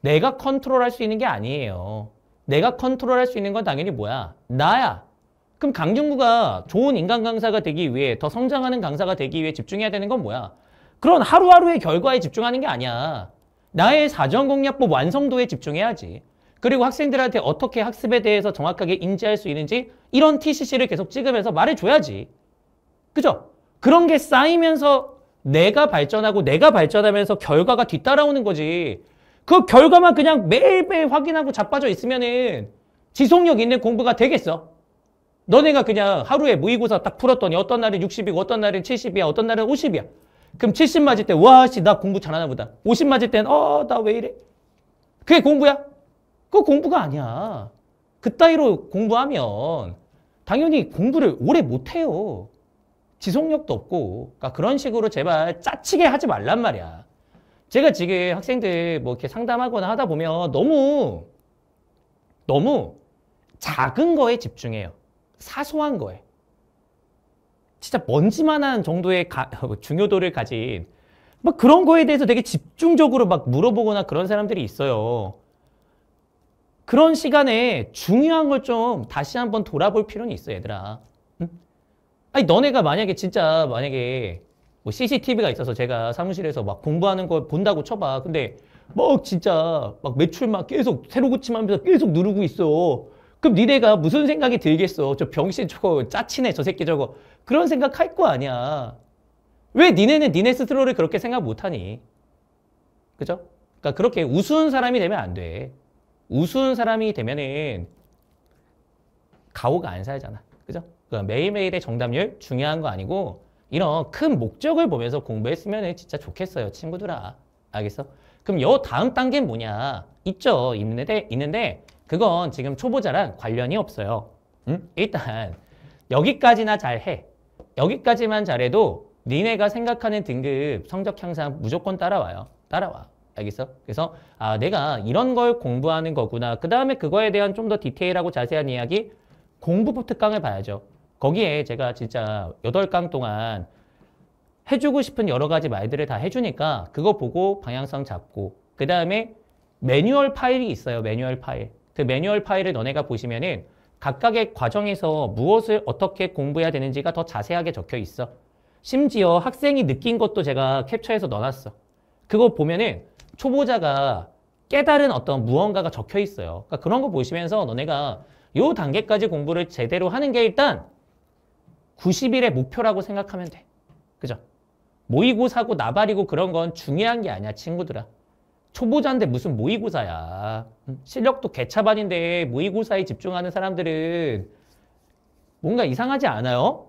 내가 컨트롤할 수 있는 게 아니에요. 내가 컨트롤할 수 있는 건 당연히 뭐야? 나야. 그럼 강준구가 좋은 인간 강사가 되기 위해 더 성장하는 강사가 되기 위해 집중해야 되는 건 뭐야? 그런 하루하루의 결과에 집중하는 게 아니야. 나의 사전 공략법 완성도에 집중해야지. 그리고 학생들한테 어떻게 학습에 대해서 정확하게 인지할 수 있는지 이런 TCC를 계속 찍으면서 말해줘야지. 그죠? 그런 게 쌓이면서 내가 발전하고 내가 발전하면서 결과가 뒤따라오는 거지. 그 결과만 그냥 매일매일 확인하고 자빠져 있으면은 지속력 있는 공부가 되겠어. 너네가 그냥 하루에 모의고사 딱 풀었더니 어떤 날은 60이고 어떤 날은 70이야 어떤 날은 50이야. 그럼 70 맞을 때 와, 씨, 나 공부 잘하나 보다. 50 맞을 땐 어, 나 왜 이래? 그게 공부야? 그거 공부가 아니야. 그 따위로 공부하면 당연히 공부를 오래 못해요. 지속력도 없고. 그러니까 그런 식으로 제발 짜치게 하지 말란 말이야. 제가 지금 학생들 뭐 이렇게 상담하거나 하다 보면 너무 너무 작은 거에 집중해요. 사소한 거에. 진짜 먼지만한 정도의 가, 중요도를 가진 막 그런 거에 대해서 되게 집중적으로 막 물어보거나 그런 사람들이 있어요. 그런 시간에 중요한 걸 좀 다시 한번 돌아볼 필요는 있어, 얘들아. 응? 아니, 너네가 만약에 진짜 만약에 뭐 CCTV가 있어서 제가 사무실에서 막 공부하는 걸 본다고 쳐봐. 근데 막 진짜 막 매출 막 계속 새로 고침하면서 계속 누르고 있어. 그럼 니네가 무슨 생각이 들겠어? 저 병신 저거 짜치네 저 새끼 저거 그런 생각 할 거 아니야. 왜 니네는 니네 스스로를 그렇게 생각 못하니? 그죠? 그러니까 그렇게 우스운 사람이 되면 안 돼. 우스운 사람이 되면은 가오가 안 살잖아. 그죠? 그러니까 매일매일의 정답률 중요한 거 아니고 이런 큰 목적을 보면서 공부했으면 진짜 좋겠어요. 친구들아. 알겠어? 그럼 요 다음 단계는 뭐냐? 있죠. 있는데, 있는데 그건 지금 초보자랑 관련이 없어요. 응? 일단 여기까지나 잘해. 여기까지만 잘해도 니네가 생각하는 등급 성적 향상 무조건 따라와요. 따라와. 알겠어? 그래서 아 내가 이런 걸 공부하는 거구나. 그 다음에 그거에 대한 좀 더 디테일하고 자세한 이야기 공부부 특강을 봐야죠. 거기에 제가 진짜 8강 동안 해주고 싶은 여러 가지 말들을 다 해주니까 그거 보고 방향성 잡고 그 다음에 매뉴얼 파일이 있어요. 매뉴얼 파일. 그 매뉴얼 파일을 너네가 보시면은 각각의 과정에서 무엇을 어떻게 공부해야 되는지가 더 자세하게 적혀 있어. 심지어 학생이 느낀 것도 제가 캡처해서 넣어놨어. 그거 보면은 초보자가 깨달은 어떤 무언가가 적혀 있어요. 그러니까 그런 거 보시면서 너네가 요 단계까지 공부를 제대로 하는 게 일단 90일의 목표라고 생각하면 돼. 그죠? 모의고사고 나발이고 그런 건 중요한 게 아니야, 친구들아. 초보자인데 무슨 모의고사야. 실력도 개차반인데 모의고사에 집중하는 사람들은 뭔가 이상하지 않아요?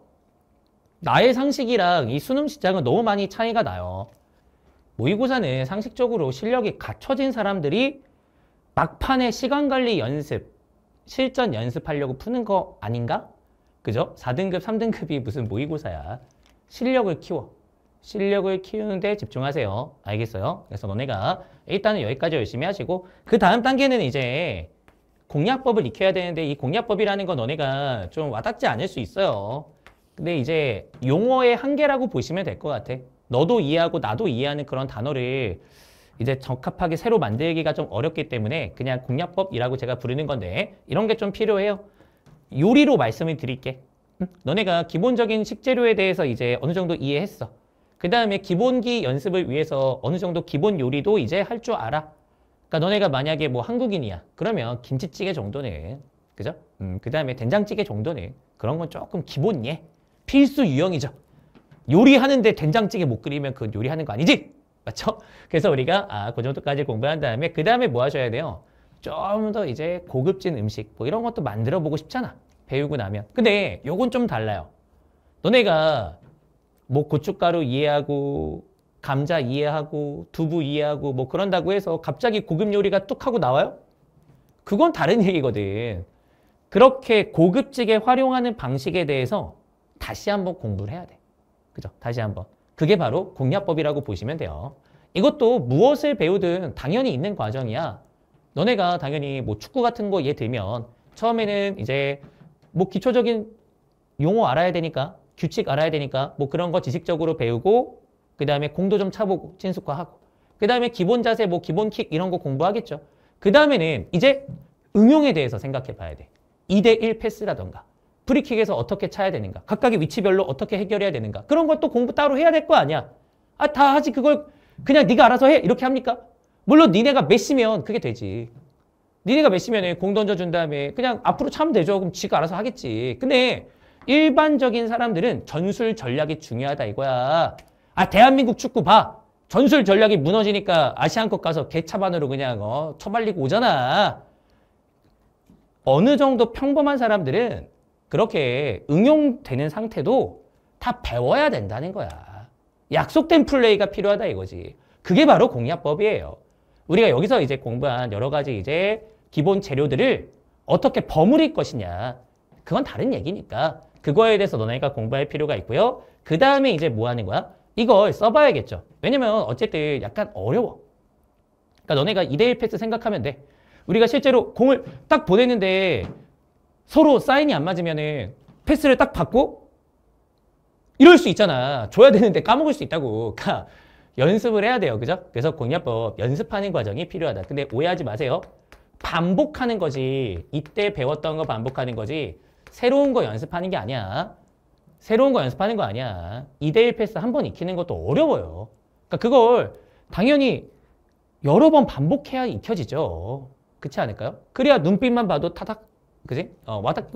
나의 상식이랑 이 수능 시장은 너무 많이 차이가 나요. 모의고사는 상식적으로 실력이 갖춰진 사람들이 막판에 시간 관리 연습, 실전 연습하려고 푸는 거 아닌가? 그죠? 4등급, 3등급이 무슨 모의고사야. 실력을 키워. 실력을 키우는데 집중하세요. 알겠어요? 그래서 너네가 일단은 여기까지 열심히 하시고 그 다음 단계는 이제 공략법을 익혀야 되는데 이 공략법이라는 건 너네가 좀 와닿지 않을 수 있어요. 근데 이제 용어의 한계라고 보시면 될 것 같아. 너도 이해하고 나도 이해하는 그런 단어를 이제 적합하게 새로 만들기가 좀 어렵기 때문에 그냥 공략법이라고 제가 부르는 건데 이런 게 좀 필요해요. 요리로 말씀을 드릴게. 너네가 기본적인 식재료에 대해서 이제 어느 정도 이해했어. 그 다음에 기본기 연습을 위해서 어느 정도 기본 요리도 이제 할 줄 알아. 그러니까 너네가 만약에 뭐 한국인이야. 그러면 김치찌개 정도는 그죠? 음, 그 다음에 된장찌개 정도는 그런 건 조금 기본 예. 필수 유형이죠. 요리하는데 된장찌개 못 끓이면 그건 요리하는 거 아니지? 맞죠? 그래서 우리가 아, 그 정도까지 공부한 다음에 그 다음에 뭐 하셔야 돼요? 좀더 이제 고급진 음식 뭐 이런 것도 만들어 보고 싶잖아. 배우고 나면. 근데 요건 좀 달라요. 너네가 뭐 고춧가루 이해하고 감자 이해하고 두부 이해하고 뭐 그런다고 해서 갑자기 고급 요리가 뚝 하고 나와요? 그건 다른 얘기거든. 그렇게 고급지게 활용하는 방식에 대해서 다시 한번 공부를 해야 돼. 그죠? 다시 한번. 그게 바로 공략법이라고 보시면 돼요. 이것도 무엇을 배우든 당연히 있는 과정이야. 너네가 당연히 뭐 축구 같은 거얘 들면 처음에는 이제 뭐 기초적인 용어 알아야 되니까 규칙 알아야 되니까 뭐 그런 거 지식적으로 배우고 그 다음에 공도 좀 차보고 친숙화하고 그 다음에 기본 자세 뭐 기본 킥 이런 거 공부하겠죠. 그 다음에는 이제 응용에 대해서 생각해 봐야 돼. 2대1 패스라던가 프리킥에서 어떻게 차야 되는가 각각의 위치별로 어떻게 해결해야 되는가 그런 걸 또 공부 따로 해야 될 거 아니야. 아다 하지 그걸 그냥 네가 알아서 해 이렇게 합니까? 물론 니네가 메시면 그게 되지. 니네가 메시면 공 던져준 다음에 그냥 앞으로 참면 되죠. 그럼 지가 알아서 하겠지. 근데 일반적인 사람들은 전술 전략이 중요하다 이거야. 아 대한민국 축구 봐. 전술 전략이 무너지니까 아시안컵 가서 개차반으로 그냥 어, 처발리고 오잖아. 어느 정도 평범한 사람들은 그렇게 응용되는 상태도 다 배워야 된다는 거야. 약속된 플레이가 필요하다 이거지. 그게 바로 공약법이에요 우리가 여기서 이제 공부한 여러 가지 이제 기본 재료들을 어떻게 버무릴 것이냐. 그건 다른 얘기니까 그거에 대해서 너네가 공부할 필요가 있고요. 그 다음에 이제 뭐 하는 거야? 이걸 써봐야겠죠. 왜냐면 어쨌든 약간 어려워. 그러니까 너네가 이대일 패스 생각하면 돼. 우리가 실제로 공을 딱 보냈는데 서로 사인이 안 맞으면은 패스를 딱 받고 이럴 수 있잖아. 줘야 되는데 까먹을 수 있다고. 그러니까 연습을 해야 돼요. 그죠? 그래서 공략법 연습하는 과정이 필요하다. 근데 오해하지 마세요. 반복하는 거지. 이때 배웠던 거 반복하는 거지. 새로운 거 연습하는 게 아니야. 새로운 거 연습하는 거 아니야. 2대1 패스 한 번 익히는 것도 어려워요. 그러니까 그걸 당연히 여러 번 반복해야 익혀지죠. 그렇지 않을까요? 그래야 눈빛만 봐도 타닥, 그지? 어, 와닥,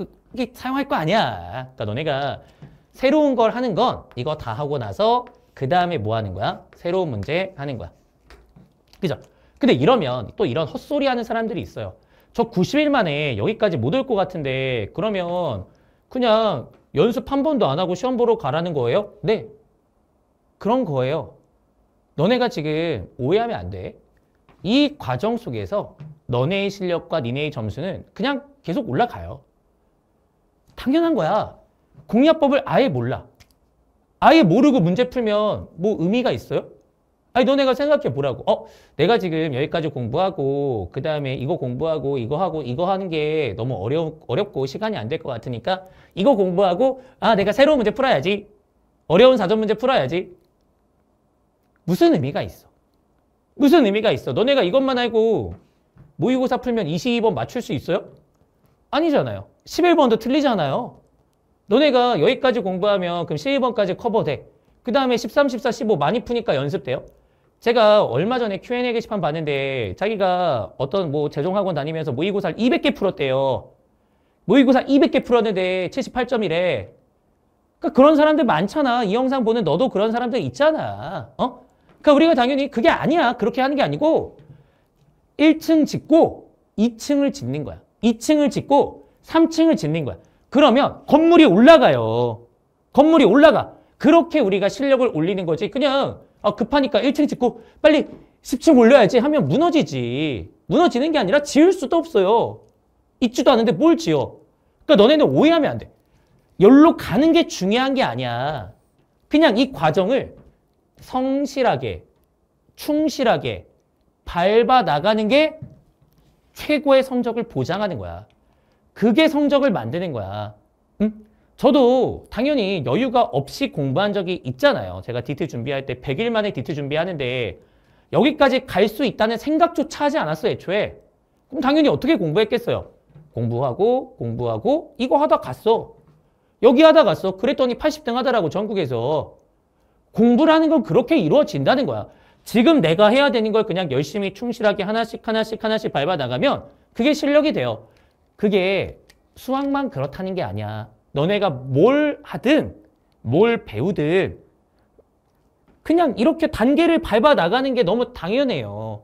사용할 거 아니야. 그러니까 너네가 새로운 걸 하는 건 이거 다 하고 나서 그 다음에 뭐 하는 거야? 새로운 문제 하는 거야. 그죠? 근데 이러면 또 이런 헛소리 하는 사람들이 있어요. 저 90일 만에 여기까지 못 올 것 같은데 그러면 그냥 연습 한 번도 안 하고 시험 보러 가라는 거예요? 네. 그런 거예요. 너네가 지금 오해하면 안 돼. 이 과정 속에서 너네의 실력과 니네의 점수는 그냥 계속 올라가요. 당연한 거야. 공략법을 아예 몰라. 아예 모르고 문제 풀면 뭐 의미가 있어요? 아니 너네가 생각해 보라고. 어, 내가 지금 여기까지 공부하고 그 다음에 이거 공부하고 이거 하고 이거 하는 게 너무 어려 어렵고 시간이 안 될 것 같으니까 이거 공부하고 아 내가 새로운 문제 풀어야지. 어려운 사전 문제 풀어야지. 무슨 의미가 있어? 무슨 의미가 있어? 너네가 이것만 알고 모의고사 풀면 22번 맞출 수 있어요? 아니잖아요. 11번도 틀리잖아요. 너네가 여기까지 공부하면 그럼 12번까지 커버돼. 그 다음에 13, 14, 15 많이 푸니까 연습돼요. 제가 얼마 전에 Q&A 게시판 봤는데 자기가 어떤 뭐 재정학원 다니면서 모의고사를 200개 풀었대요. 모의고사 200개 풀었는데 78점이래. 그러니까 그런 사람들 많잖아. 이 영상 보는 너도 그런 사람들 있잖아. 어? 그러니까 우리가 당연히 그게 아니야. 그렇게 하는 게 아니고 1층 짓고 2층을 짓는 거야. 2층을 짓고 3층을 짓는 거야. 그러면 건물이 올라가요. 건물이 올라가. 그렇게 우리가 실력을 올리는 거지. 그냥 아, 급하니까 1층 짓고 빨리 10층 올려야지 하면 무너지지. 무너지는 게 아니라 지을 수도 없어요. 있지도 않은데 뭘 지어. 그러니까 너네는 오해하면 안 돼. 열로 가는 게 중요한 게 아니야. 그냥 이 과정을 성실하게, 충실하게 밟아 나가는 게 최고의 성적을 보장하는 거야. 그게 성적을 만드는 거야. 응? 저도 당연히 여유가 없이 공부한 적이 있잖아요. 제가 디트 준비할 때 100일 만에 디트 준비하는데 여기까지 갈 수 있다는 생각조차 하지 않았어 애초에. 그럼 당연히 어떻게 공부했겠어요? 공부하고 공부하고 이거 하다 갔어. 여기 하다 갔어. 그랬더니 80등 하더라고 전국에서. 공부라는 건 그렇게 이루어진다는 거야. 지금 내가 해야 되는 걸 그냥 열심히 충실하게 하나씩 하나씩 하나씩 밟아 나가면 그게 실력이 돼요. 그게 수학만 그렇다는 게 아니야. 너네가 뭘 하든 뭘 배우든 그냥 이렇게 단계를 밟아 나가는 게 너무 당연해요.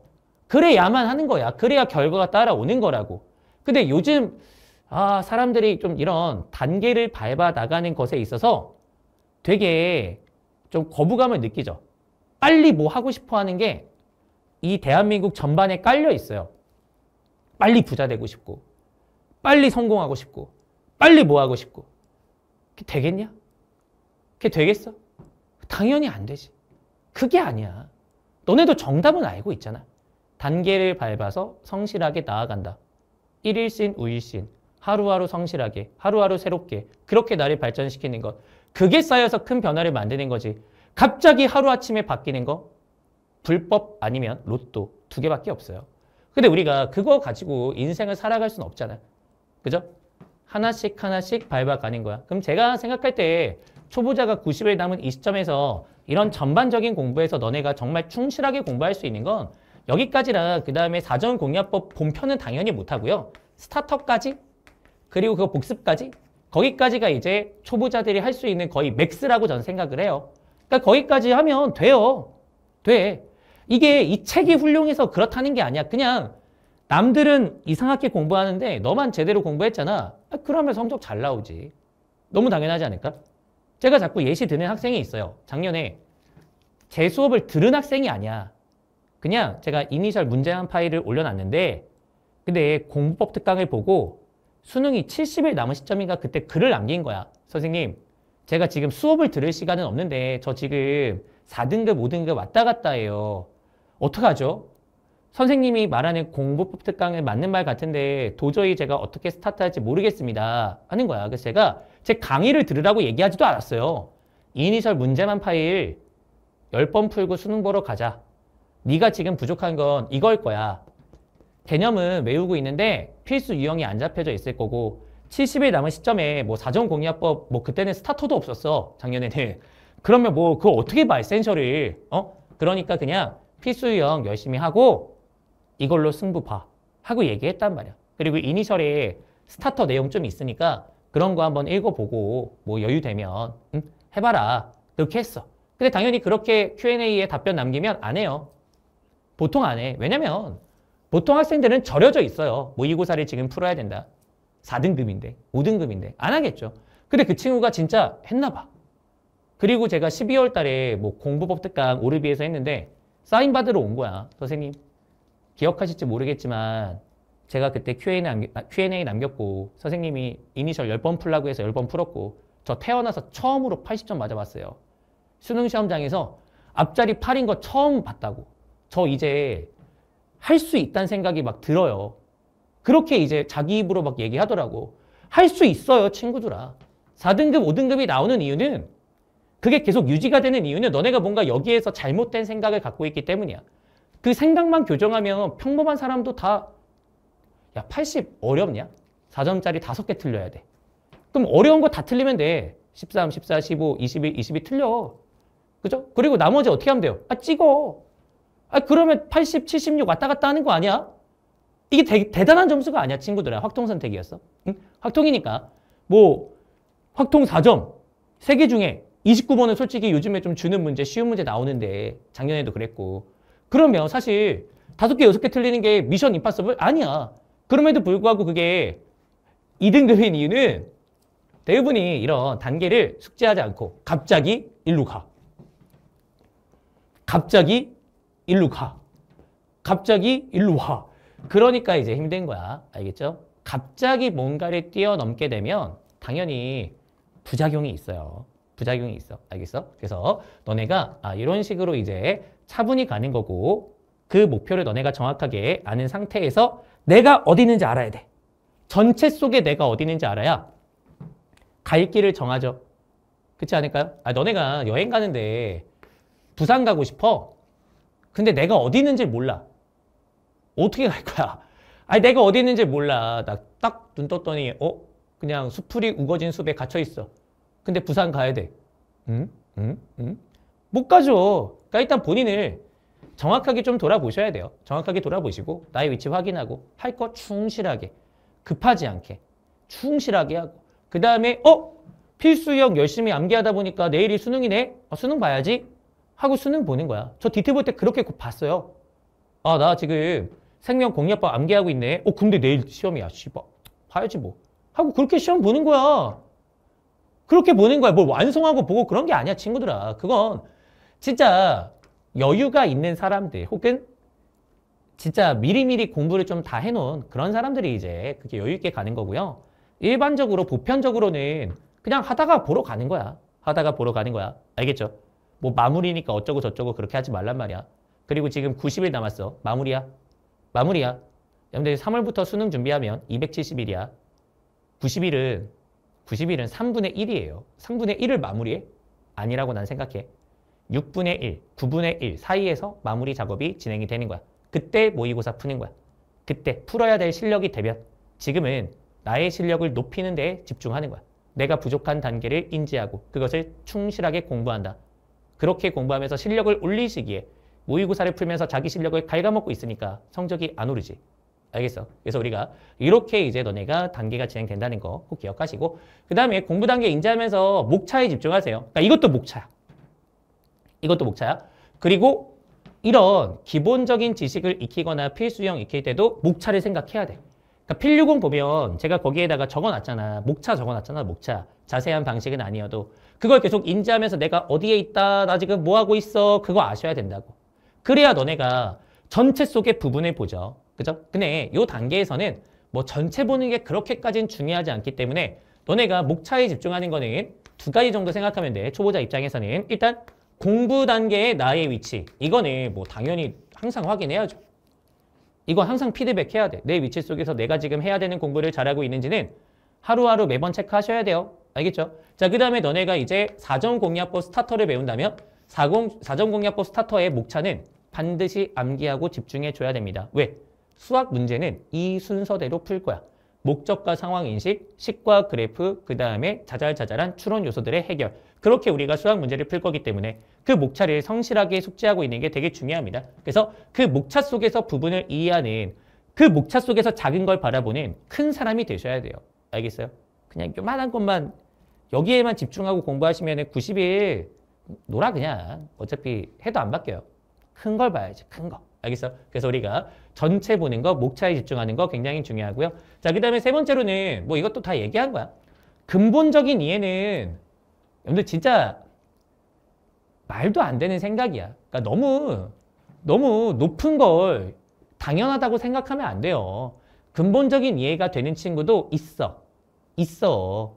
그래야만 하는 거야. 그래야 결과가 따라오는 거라고. 근데 요즘 아 사람들이 좀 이런 단계를 밟아 나가는 것에 있어서 되게 좀 거부감을 느끼죠. 빨리 뭐 하고 싶어 하는 게 이 대한민국 전반에 깔려 있어요. 빨리 부자 되고 싶고 빨리 성공하고 싶고 빨리 뭐 하고 싶고 그게 되겠냐? 그게 되겠어? 당연히 안 되지. 그게 아니야. 너네도 정답은 알고 있잖아. 단계를 밟아서 성실하게 나아간다. 일일씬우일씬 하루하루 성실하게, 하루하루 새롭게, 그렇게 나를 발전시키는 것. 그게 쌓여서 큰 변화를 만드는 거지. 갑자기 하루아침에 바뀌는 거? 불법 아니면 로또 두 개밖에 없어요. 근데 우리가 그거 가지고 인생을 살아갈 순 없잖아. 요 그죠? 하나씩 하나씩 밟아가는 거야. 그럼 제가 생각할 때 초보자가 90일 남은 이 시점에서 이런 전반적인 공부에서 너네가 정말 충실하게 공부할 수 있는 건 여기까지라 그 다음에 사전 공략법 본편은 당연히 못하고요. 스타터까지 그리고 그 복습까지 거기까지가 이제 초보자들이 할 수 있는 거의 맥스라고 저는 생각을 해요. 그러니까 거기까지 하면 돼요. 돼. 이게 이 책이 훌륭해서 그렇다는 게 아니야. 그냥 남들은 이상하게 공부하는데 너만 제대로 공부했잖아. 아, 그러면 성적 잘 나오지. 너무 당연하지 않을까? 제가 자꾸 예시 드는 학생이 있어요. 작년에 제 수업을 들은 학생이 아니야. 그냥 제가 이니셜 문제한 파일을 올려놨는데 근데 공부법 특강을 보고 수능이 70일 남은 시점인가 그때 글을 남긴 거야. 선생님, 제가 지금 수업을 들을 시간은 없는데 저 지금 4등급, 5등급 왔다 갔다 해요. 어떡하죠? 선생님이 말하는 공부법 특강에 맞는 말 같은데 도저히 제가 어떻게 스타트할지 모르겠습니다. 하는 거야. 그래서 제가 제 강의를 들으라고 얘기하지도 않았어요. 이니셜 문제만 파일 10번 풀고 수능 보러 가자. 네가 지금 부족한 건 이걸 거야. 개념은 외우고 있는데 필수 유형이 안 잡혀져 있을 거고 70일 남은 시점에 뭐 사전 공이화법 뭐 그때는 스타터도 없었어. 작년에는. 그러면 뭐 그거 어떻게 봐센셜를 어? 그러니까 그냥 필수 유형 열심히 하고 이걸로 승부 봐. 하고 얘기했단 말이야. 그리고 이니셜에 스타터 내용 좀 있으니까 그런 거 한번 읽어보고 뭐 여유되면 응? 해봐라. 그렇게 했어. 근데 당연히 그렇게 Q&A에 답변 남기면 안 해요. 보통 안 해. 왜냐면 보통 학생들은 절여져 있어요. 모의고사를 뭐 지금 풀어야 된다. 4등급인데, 5등급인데 안 하겠죠. 근데 그 친구가 진짜 했나 봐. 그리고 제가 12월 달에 뭐 공부법 특강 오르비에서 했는데 사인 받으러 온 거야. 선생님, 기억하실지 모르겠지만 제가 그때 Q&A 남겨, 아, 남겼고 선생님이 이니셜 10번 풀라고 해서 10번 풀었고 저 태어나서 처음으로 80점 맞아봤어요. 수능 시험장에서 앞자리 8인 거 처음 봤다고. 저 이제 할 수 있다는 생각이 막 들어요. 그렇게 이제 자기 입으로 막 얘기하더라고. 할 수 있어요, 친구들아. 4등급, 5등급이 나오는 이유는 그게 계속 유지가 되는 이유는 너네가 뭔가 여기에서 잘못된 생각을 갖고 있기 때문이야. 그 생각만 교정하면 평범한 사람도 다, 야, 80 어렵냐? 4점짜리 5개 틀려야 돼. 그럼 어려운 거 다 틀리면 돼. 13, 14, 15, 21, 22 틀려. 그죠? 그리고 나머지 어떻게 하면 돼요? 아, 찍어. 아, 그러면 80, 76 왔다 갔다 하는 거 아니야? 이게 대, 대단한 점수가 아니야, 친구들아. 확통 선택이었어. 응? 확통이니까. 뭐, 확통 4점. 3개 중에 29번은 솔직히 요즘에 좀 주는 문제, 쉬운 문제 나오는데, 작년에도 그랬고. 그러면 사실 다섯 개, 여섯 개 틀리는 게 미션 임파서블? 아니야. 그럼에도 불구하고 그게 2등급인 이유는 대부분이 이런 단계를 숙지하지 않고 갑자기 일로 가. 갑자기 일로 가. 갑자기 일로 와. 그러니까 이제 힘든 거야. 알겠죠? 갑자기 뭔가를 뛰어넘게 되면 당연히 부작용이 있어요. 부작용이 있어. 알겠어? 그래서 너네가 아, 이런 식으로 이제 차분히 가는 거고 그 목표를 너네가 정확하게 아는 상태에서 내가 어디 있는지 알아야 돼. 전체 속에 내가 어디 있는지 알아야 갈 길을 정하죠. 그렇지 않을까요? 아, 너네가 여행 가는데 부산 가고 싶어. 근데 내가 어디 있는지 몰라. 어떻게 갈 거야? 아니 내가 어디 있는지 몰라. 나 딱 눈 떴더니 어? 그냥 수풀이 우거진 숲에 갇혀 있어. 근데 부산 가야 돼. 응? 응? 응? 못 가죠. 그러니까 일단 본인을 정확하게 좀 돌아보셔야 돼요. 정확하게 돌아보시고 나의 위치 확인하고 할 거 충실하게 급하지 않게 충실하게 하고 그 다음에 어? 필수형 열심히 암기하다 보니까 내일이 수능이네? 어, 수능 봐야지 하고 수능 보는 거야. 저 디테일 볼 때 그렇게 봤어요. 아 나 지금 생명공략법 암기하고 있네. 어 근데 내일 시험이야. 씨발 봐야지 뭐. 하고 그렇게 시험 보는 거야. 그렇게 보는 거야. 뭘 뭐 완성하고 보고 그런 게 아니야 친구들아. 그건 진짜 여유가 있는 사람들 혹은 진짜 미리미리 공부를 좀 다 해놓은 그런 사람들이 이제 그게 여유있게 가는 거고요. 일반적으로 보편적으로는 그냥 하다가 보러 가는 거야. 하다가 보러 가는 거야. 알겠죠? 뭐 마무리니까 어쩌고 저쩌고 그렇게 하지 말란 말이야. 그리고 지금 90일 남았어. 마무리야. 마무리야. 여러분들 3월부터 수능 준비하면 270일이야. 90일은 90일은 3분의 1이에요. 3분의 1을 마무리해? 아니라고 난 생각해. 6분의 1, 9분의 1 사이에서 마무리 작업이 진행이 되는 거야. 그때 모의고사 푸는 거야. 그때 풀어야 될 실력이 되면 지금은 나의 실력을 높이는 데 집중하는 거야. 내가 부족한 단계를 인지하고 그것을 충실하게 공부한다. 그렇게 공부하면서 실력을 올리시기에 모의고사를 풀면서 자기 실력을 갉아먹고 있으니까 성적이 안 오르지. 알겠어? 그래서 우리가 이렇게 이제 너네가 단계가 진행된다는 거 꼭 기억하시고 그 다음에 공부 단계 인지하면서 목차에 집중하세요. 그러니까 이것도 목차야. 이것도 목차야. 그리고 이런 기본적인 지식을 익히거나 필수형 익힐 때도 목차를 생각해야 돼. 그러니까 필60 보면 제가 거기에다가 적어놨잖아. 목차 적어놨잖아, 목차. 자세한 방식은 아니어도. 그걸 계속 인지하면서 내가 어디에 있다, 나 지금 뭐하고 있어, 그거 아셔야 된다고. 그래야 너네가 전체 속의 부분을 보죠. 그죠? 근데 이 단계에서는 뭐 전체 보는 게 그렇게까지는 중요하지 않기 때문에 너네가 목차에 집중하는 거는 두 가지 정도 생각하면 돼. 초보자 입장에서는 일단 공부 단계의 나의 위치. 이거는 뭐 당연히 항상 확인해야죠. 이건 항상 피드백해야 돼. 내 위치 속에서 내가 지금 해야 되는 공부를 잘하고 있는지는 하루하루 매번 체크하셔야 돼요. 알겠죠? 자, 그 다음에 너네가 이제 사전 공략법 스타터를 배운다면 사공, 사전 공략법 스타터의 목차는 반드시 암기하고 집중해줘야 됩니다. 왜? 수학 문제는 이 순서대로 풀 거야. 목적과 상황 인식, 식과 그래프, 그 다음에 자잘자잘한 추론 요소들의 해결. 그렇게 우리가 수학 문제를 풀 거기 때문에 그 목차를 성실하게 숙지하고 있는 게 되게 중요합니다. 그래서 그 목차 속에서 부분을 이해하는 그 목차 속에서 작은 걸 바라보는 큰 사람이 되셔야 돼요. 알겠어요? 그냥 요만한 것만 여기에만 집중하고 공부하시면 90일 놀아 그냥 어차피 해도 안 바뀌어요. 큰 걸 봐야지 큰 거. 알겠어? 그래서 우리가 전체 보는 거, 목차에 집중하는 거 굉장히 중요하고요. 자, 그 다음에 세 번째로는 뭐 이것도 다 얘기한 거야. 근본적인 이해는 근데 진짜 말도 안 되는 생각이야. 그러니까 너무 너무 높은 걸 당연하다고 생각하면 안 돼요. 근본적인 이해가 되는 친구도 있어. 있어.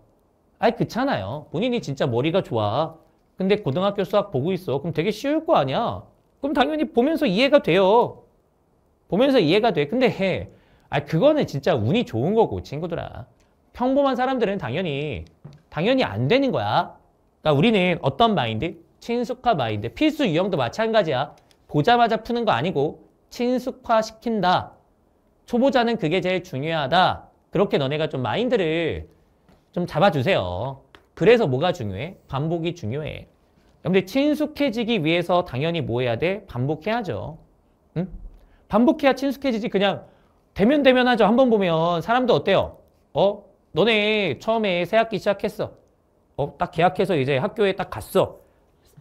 아이 그렇잖아요. 본인이 진짜 머리가 좋아. 근데 고등학교 수학 보고 있어. 그럼 되게 쉬울 거 아니야. 그럼 당연히 보면서 이해가 돼요. 보면서 이해가 돼. 근데 해. 아 그거는 진짜 운이 좋은 거고 친구들아. 평범한 사람들은 당연히 당연히 안 되는 거야. 그러니까 우리는 어떤 마인드? 친숙화 마인드. 필수 유형도 마찬가지야. 보자마자 푸는 거 아니고 친숙화 시킨다. 초보자는 그게 제일 중요하다. 그렇게 너네가 좀 마인드를 좀 잡아주세요. 그래서 뭐가 중요해? 반복이 중요해. 여러분 친숙해지기 위해서 당연히 뭐 해야 돼? 반복해야죠. 응? 반복해야 친숙해지지 그냥 대면 대면 하죠. 한번 보면 사람도 어때요? 어? 너네 처음에 새 학기 시작했어. 어, 딱 계약해서 이제 학교에 딱 갔어.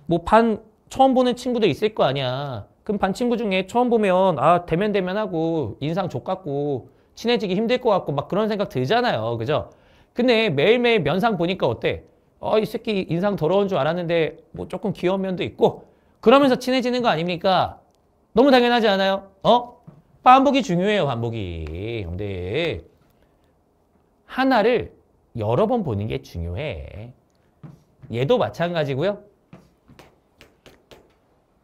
뭐 반 처음 보는 친구도 있을 거 아니야. 그럼 반 친구 중에 처음 보면 아 대면 대면하고 인상 좋같고 친해지기 힘들 것 같고 막 그런 생각 들잖아요. 그죠? 근데 매일매일 면상 보니까 어때? 어, 이 새끼 인상 더러운 줄 알았는데 뭐 조금 귀여운 면도 있고 그러면서 친해지는 거 아닙니까? 너무 당연하지 않아요? 어? 반복이 중요해요, 반복이. 근데 하나를 여러 번 보는 게 중요해. 얘도 마찬가지고요.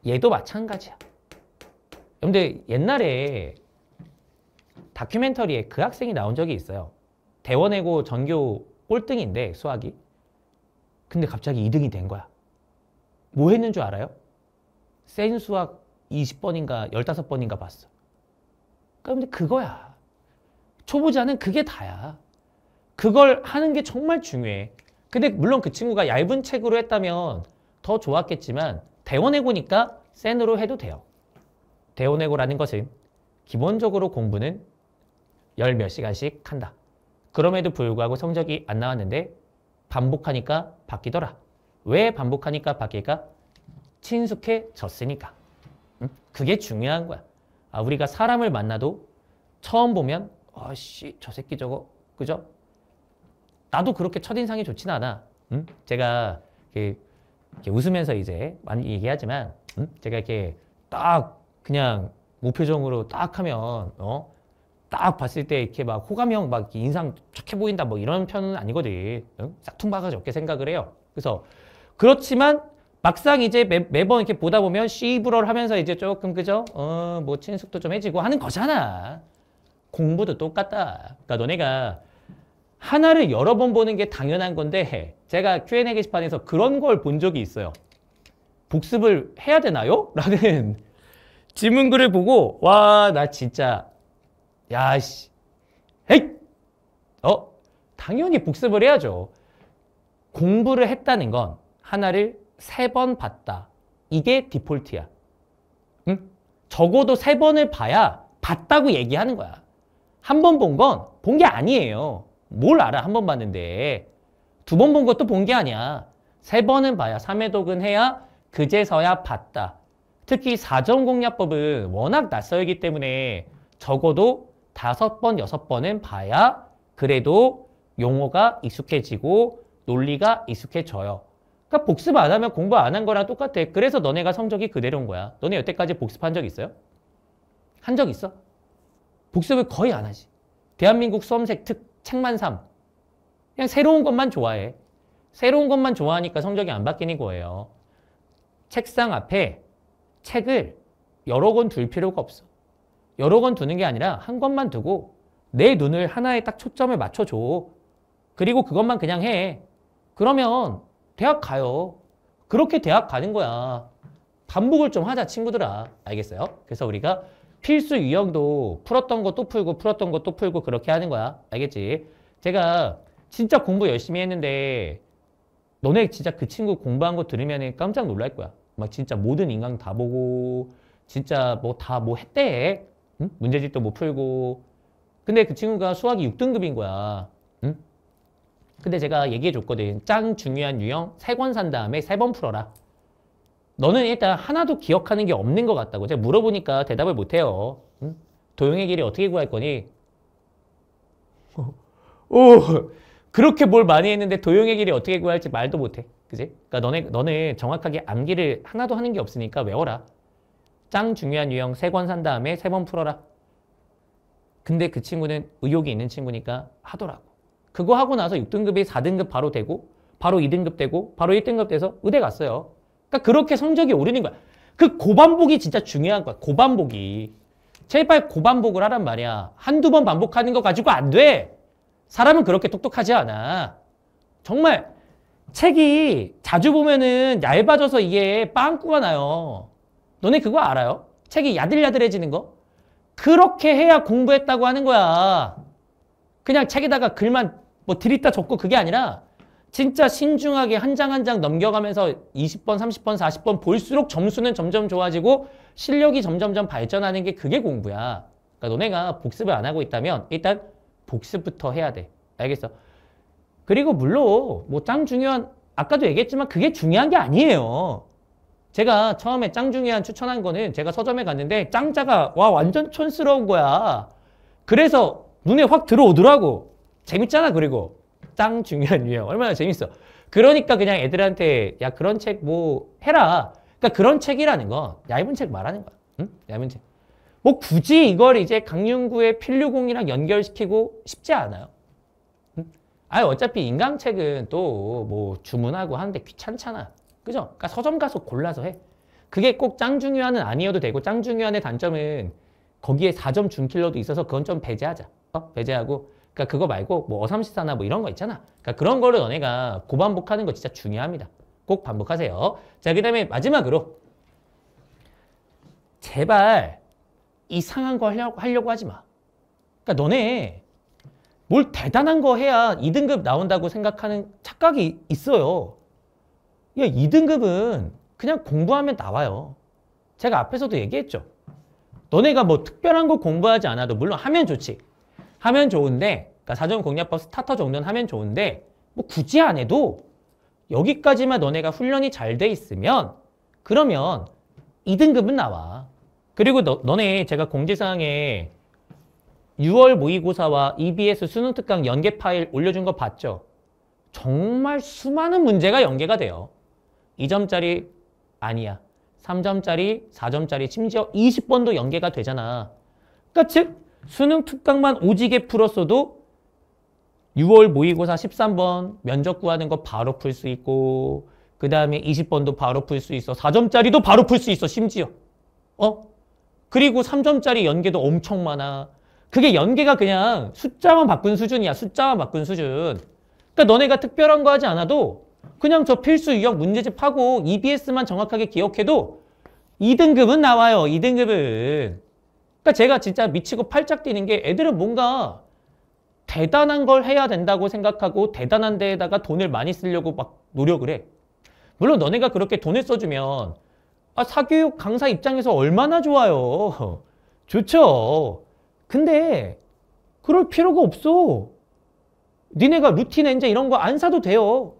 얘도 마찬가지야. 근데 옛날에 다큐멘터리에 그 학생이 나온 적이 있어요. 대원외고 전교 꼴등인데 수학이. 근데 갑자기 2등이 된 거야. 뭐 했는 줄 알아요? 센 수학 20번인가 15번인가 봤어. 그데 그거야. 초보자는 그게 다야. 그걸 하는 게 정말 중요해. 근데 물론 그 친구가 얇은 책으로 했다면 더 좋았겠지만 대원해고니까 센으로 해도 돼요. 대원해고라는 것은 기본적으로 공부는 열 몇 시간씩 한다. 그럼에도 불구하고 성적이 안 나왔는데 반복하니까 바뀌더라. 왜 반복하니까 바뀔까? 친숙해졌으니까. 응? 그게 중요한 거야. 아, 우리가 사람을 만나도 처음 보면 아씨 저 새끼 저거 그죠? 나도 그렇게 첫인상이 좋진 않아. 응? 제가 이렇게, 이렇게 웃으면서 이제 많이 얘기하지만 응? 제가 이렇게 딱 그냥 무표정으로 딱 하면 어? 딱 봤을 때 이렇게 막 호감형 막 인상 착해 보인다 뭐 이런 편은 아니거든. 응? 싹퉁박아지 없게 생각을 해요. 그래서 그렇지만 막상 이제 매, 번 이렇게 보다 보면 시브러를 하면서 이제 조금 그죠? 어, 뭐 친숙도 좀 해지고 하는 거잖아. 공부도 똑같다. 그러니까 너네가 하나를 여러 번 보는 게 당연한 건데 제가 Q&A 게시판에서 그런 걸 본 적이 있어요. 복습을 해야 되나요? 라는 질문글을 보고 와 나 진짜 야씨 헤이 어 당연히 복습을 해야죠. 공부를 했다는 건 하나를 세 번 봤다. 이게 디폴트야. 응? 적어도 세 번을 봐야 봤다고 얘기하는 거야. 한 번 본 건 본 게 아니에요. 뭘 알아? 한 번 봤는데. 두 번 본 것도 본 게 아니야. 세 번은 봐야, 3회 독은 해야 그제서야 봤다. 특히 4점 공략법은 워낙 낯설기 때문에 적어도 다섯 번, 여섯 번은 봐야 그래도 용어가 익숙해지고 논리가 익숙해져요. 그러니까 복습 안 하면 공부 안 한 거랑 똑같아. 그래서 너네가 성적이 그대로인 거야. 너네 여태까지 복습한 적 있어요? 한 적 있어? 복습을 거의 안 하지. 대한민국 수험생 특 책만 삼. 그냥 새로운 것만 좋아해. 새로운 것만 좋아하니까 성적이 안 바뀌는 거예요. 책상 앞에 책을 여러 권 둘 필요가 없어. 여러 권 두는 게 아니라 한 권만 두고 내 눈을 하나에 딱 초점을 맞춰줘. 그리고 그것만 그냥 해. 그러면 대학 가요. 그렇게 대학 가는 거야. 반복을 좀 하자, 친구들아. 알겠어요? 그래서 우리가 필수 유형도 풀었던 거 또 풀고 풀었던 거 또 풀고 그렇게 하는 거야. 알겠지? 제가 진짜 공부 열심히 했는데 너네 진짜 그 친구 공부한 거 들으면 깜짝 놀랄 거야. 막 진짜 모든 인강 다 보고 진짜 뭐 다뭐 뭐 했대. 응? 문제집도 못 뭐 풀고. 근데 그 친구가 수학이 6등급인 거야. 응? 근데 제가 얘기해 줬거든. 짱 중요한 유형 세 권 산 다음에 세 번 풀어라. 너는 일단 하나도 기억하는 게 없는 것 같다고 제가 물어보니까 대답을 못해요. 응? 도용의 길이 어떻게 구할 거니? 오 어. 어. 그렇게 뭘 많이 했는데 도용의 길이 어떻게 구할지 말도 못해. 그지? 그러니까 너네, 너는 정확하게 암기를 하나도 하는 게 없으니까 외워라. 짱 중요한 유형 세 권 산 다음에 세 번 풀어라. 근데 그 친구는 의욕이 있는 친구니까 하더라고. 그거 하고 나서 6등급이 4등급 바로 되고 바로 2등급 되고 바로 1등급 돼서 의대 갔어요. 그러니까 그렇게 성적이 오르는 거야. 그 고반복이 진짜 중요한 거야. 고반복이. 제발 고반복을 하란 말이야. 한두 번 반복하는 거 가지고 안 돼. 사람은 그렇게 똑똑하지 않아. 정말 책이 자주 보면은 얇아져서 이게 빵꾸가 나요. 너네 그거 알아요? 책이 야들야들해지는 거? 그렇게 해야 공부했다고 하는 거야. 그냥 책에다가 글만 뭐 들이다 적고 그게 아니라 진짜 신중하게 한장 한장 한 장 넘겨가면서 20번, 30번, 40번 볼수록 점수는 점점 좋아지고 실력이 점점점 발전하는 게 그게 공부야. 그러니까 너네가 복습을 안 하고 있다면 일단 복습부터 해야 돼. 알겠어? 그리고 물론 뭐 짱 중요한 아까도 얘기했지만 그게 중요한 게 아니에요. 제가 처음에 짱 중요한 추천한 거는 제가 서점에 갔는데 짱자가 와 완전 촌스러운 거야. 그래서 눈에 확 들어오더라고. 재밌잖아 그리고. 가장 중요한 유형. 얼마나 재밌어. 그러니까 그냥 애들한테 야 그런 책 뭐 해라. 그러니까 그런 책이라는 건 얇은 책 말하는 거야. 응? 얇은 책. 뭐 굳이 이걸 이제 강윤구의 필류공이랑 연결시키고 싶지 않아요. 응? 아니 어차피 인강책은 또 뭐 주문하고 하는데 귀찮잖아. 그죠? 그러니까 서점 가서 골라서 해. 그게 꼭 짱중요한은 아니어도 되고 짱중요한의 단점은 거기에 4점 준킬러도 있어서 그건 좀 배제하자. 어? 배제하고 그러니까 그거 말고 뭐 어삼시사나 뭐 이런 거 있잖아. 그러니까 그런 거를 너네가 고반복하는 거 진짜 중요합니다. 꼭 반복하세요. 자, 그 다음에 마지막으로 제발 이상한 거 하려고, 하려고 하지 마. 그러니까 너네 뭘 대단한 거 해야 2등급 나온다고 생각하는 착각이 있어요. 야, 2등급은 그냥 공부하면 나와요. 제가 앞에서도 얘기했죠. 너네가 뭐 특별한 거 공부하지 않아도 물론 하면 좋지. 하면 좋은데 그러니까 4점 공략법 스타터 정도는 하면 좋은데 뭐 굳이 안 해도 여기까지만 너네가 훈련이 잘 돼 있으면 그러면 2등급은 나와. 그리고 너, 너네 제가 공지사항에 6월 모의고사와 EBS 수능특강 연계 파일 올려준 거 봤죠? 정말 수많은 문제가 연계가 돼요. 2점짜리 아니야. 3점짜리, 4점짜리, 심지어 20번도 연계가 되잖아. 그러니까 즉 수능 특강만 오지게 풀었어도 6월 모의고사 13번 면접 구하는 거 바로 풀 수 있고 그 다음에 20번도 바로 풀 수 있어. 4점짜리도 바로 풀 수 있어, 심지어. 어? 그리고 3점짜리 연계도 엄청 많아. 그게 연계가 그냥 숫자만 바꾼 수준이야. 숫자만 바꾼 수준. 그러니까 너네가 특별한 거 하지 않아도 그냥 저 필수 유형 문제집 하고 EBS만 정확하게 기억해도 2등급은 나와요. 2등급은. 그러니까 제가 진짜 미치고 팔짝 뛰는 게 애들은 뭔가 대단한 걸 해야 된다고 생각하고 대단한 데에다가 돈을 많이 쓰려고 막 노력을 해. 물론 너네가 그렇게 돈을 써주면 아, 사교육 강사 입장에서 얼마나 좋아요. 좋죠. 근데 그럴 필요가 없어. 니네가 루틴 엔제 이런 거 안 사도 돼요.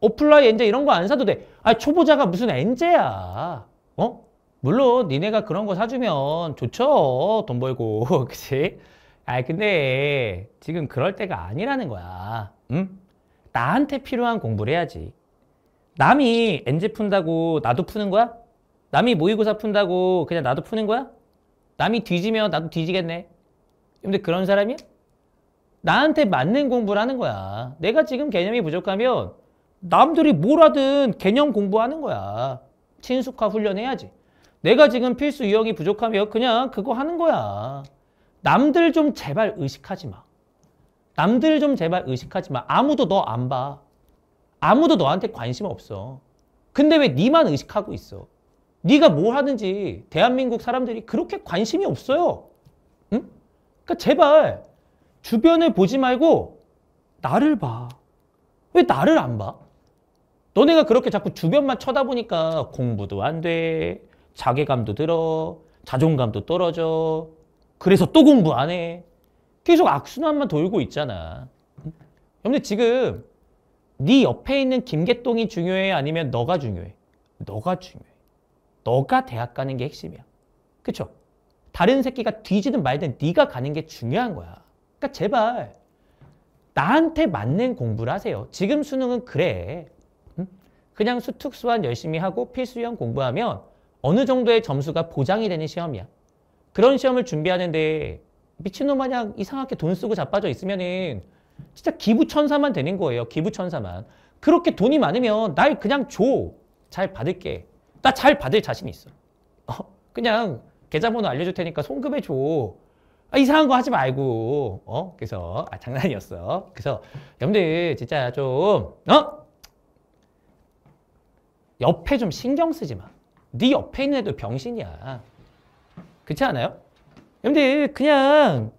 어플라이 엔제 이런 거 안 사도 돼. 아 초보자가 무슨 엔제야. 어? 물론 니네가 그런 거 사주면 좋죠. 돈 벌고. 그치? 아이 근데 지금 그럴 때가 아니라는 거야. 응? 나한테 필요한 공부를 해야지. 남이 엔제 푼다고 나도 푸는 거야? 남이 모의고사 푼다고 그냥 나도 푸는 거야? 남이 뒤지면 나도 뒤지겠네. 근데 그런 사람이야? 나한테 맞는 공부를 하는 거야. 내가 지금 개념이 부족하면 남들이 뭘 하든 개념 공부하는 거야. 친숙화 훈련해야지. 내가 지금 필수 유형이 부족하면 그냥 그거 하는 거야. 남들 좀 제발 의식하지 마. 남들 좀 제발 의식하지 마. 아무도 너 안 봐. 아무도 너한테 관심 없어. 근데 왜 니만 의식하고 있어? 니가 뭘 하든지 대한민국 사람들이 그렇게 관심이 없어요. 응? 그러니까 제발 주변을 보지 말고 나를 봐. 왜 나를 안 봐? 너네가 그렇게 자꾸 주변만 쳐다보니까 공부도 안 돼, 자괴감도 들어, 자존감도 떨어져. 그래서 또 공부 안 해. 계속 악순환만 돌고 있잖아. 근데 지금 네 옆에 있는 김개똥이 중요해 아니면 너가 중요해? 너가 중요해. 너가 대학 가는 게 핵심이야. 그쵸? 다른 새끼가 뒤지든 말든 네가 가는 게 중요한 거야. 그러니까 제발 나한테 맞는 공부를 하세요. 지금 수능은 그래. 그냥 수특수한 열심히 하고 필수형 공부하면 어느 정도의 점수가 보장이 되는 시험이야. 그런 시험을 준비하는데 미친놈 마냥 이상하게 돈 쓰고 자빠져 있으면은 진짜 기부천사만 되는 거예요. 기부천사만. 그렇게 돈이 많으면 날 그냥 줘. 잘 받을게. 나 잘 받을 자신 있어. 어, 그냥 계좌번호 알려줄 테니까 송금해 줘. 아, 이상한 거 하지 말고. 어? 그래서 아, 장난이었어. 그래서 여러분들 진짜 좀 어? 옆에 좀 신경 쓰지 마. 네 옆에 있는 애도 병신이야. 그렇지 않아요? 근데 그냥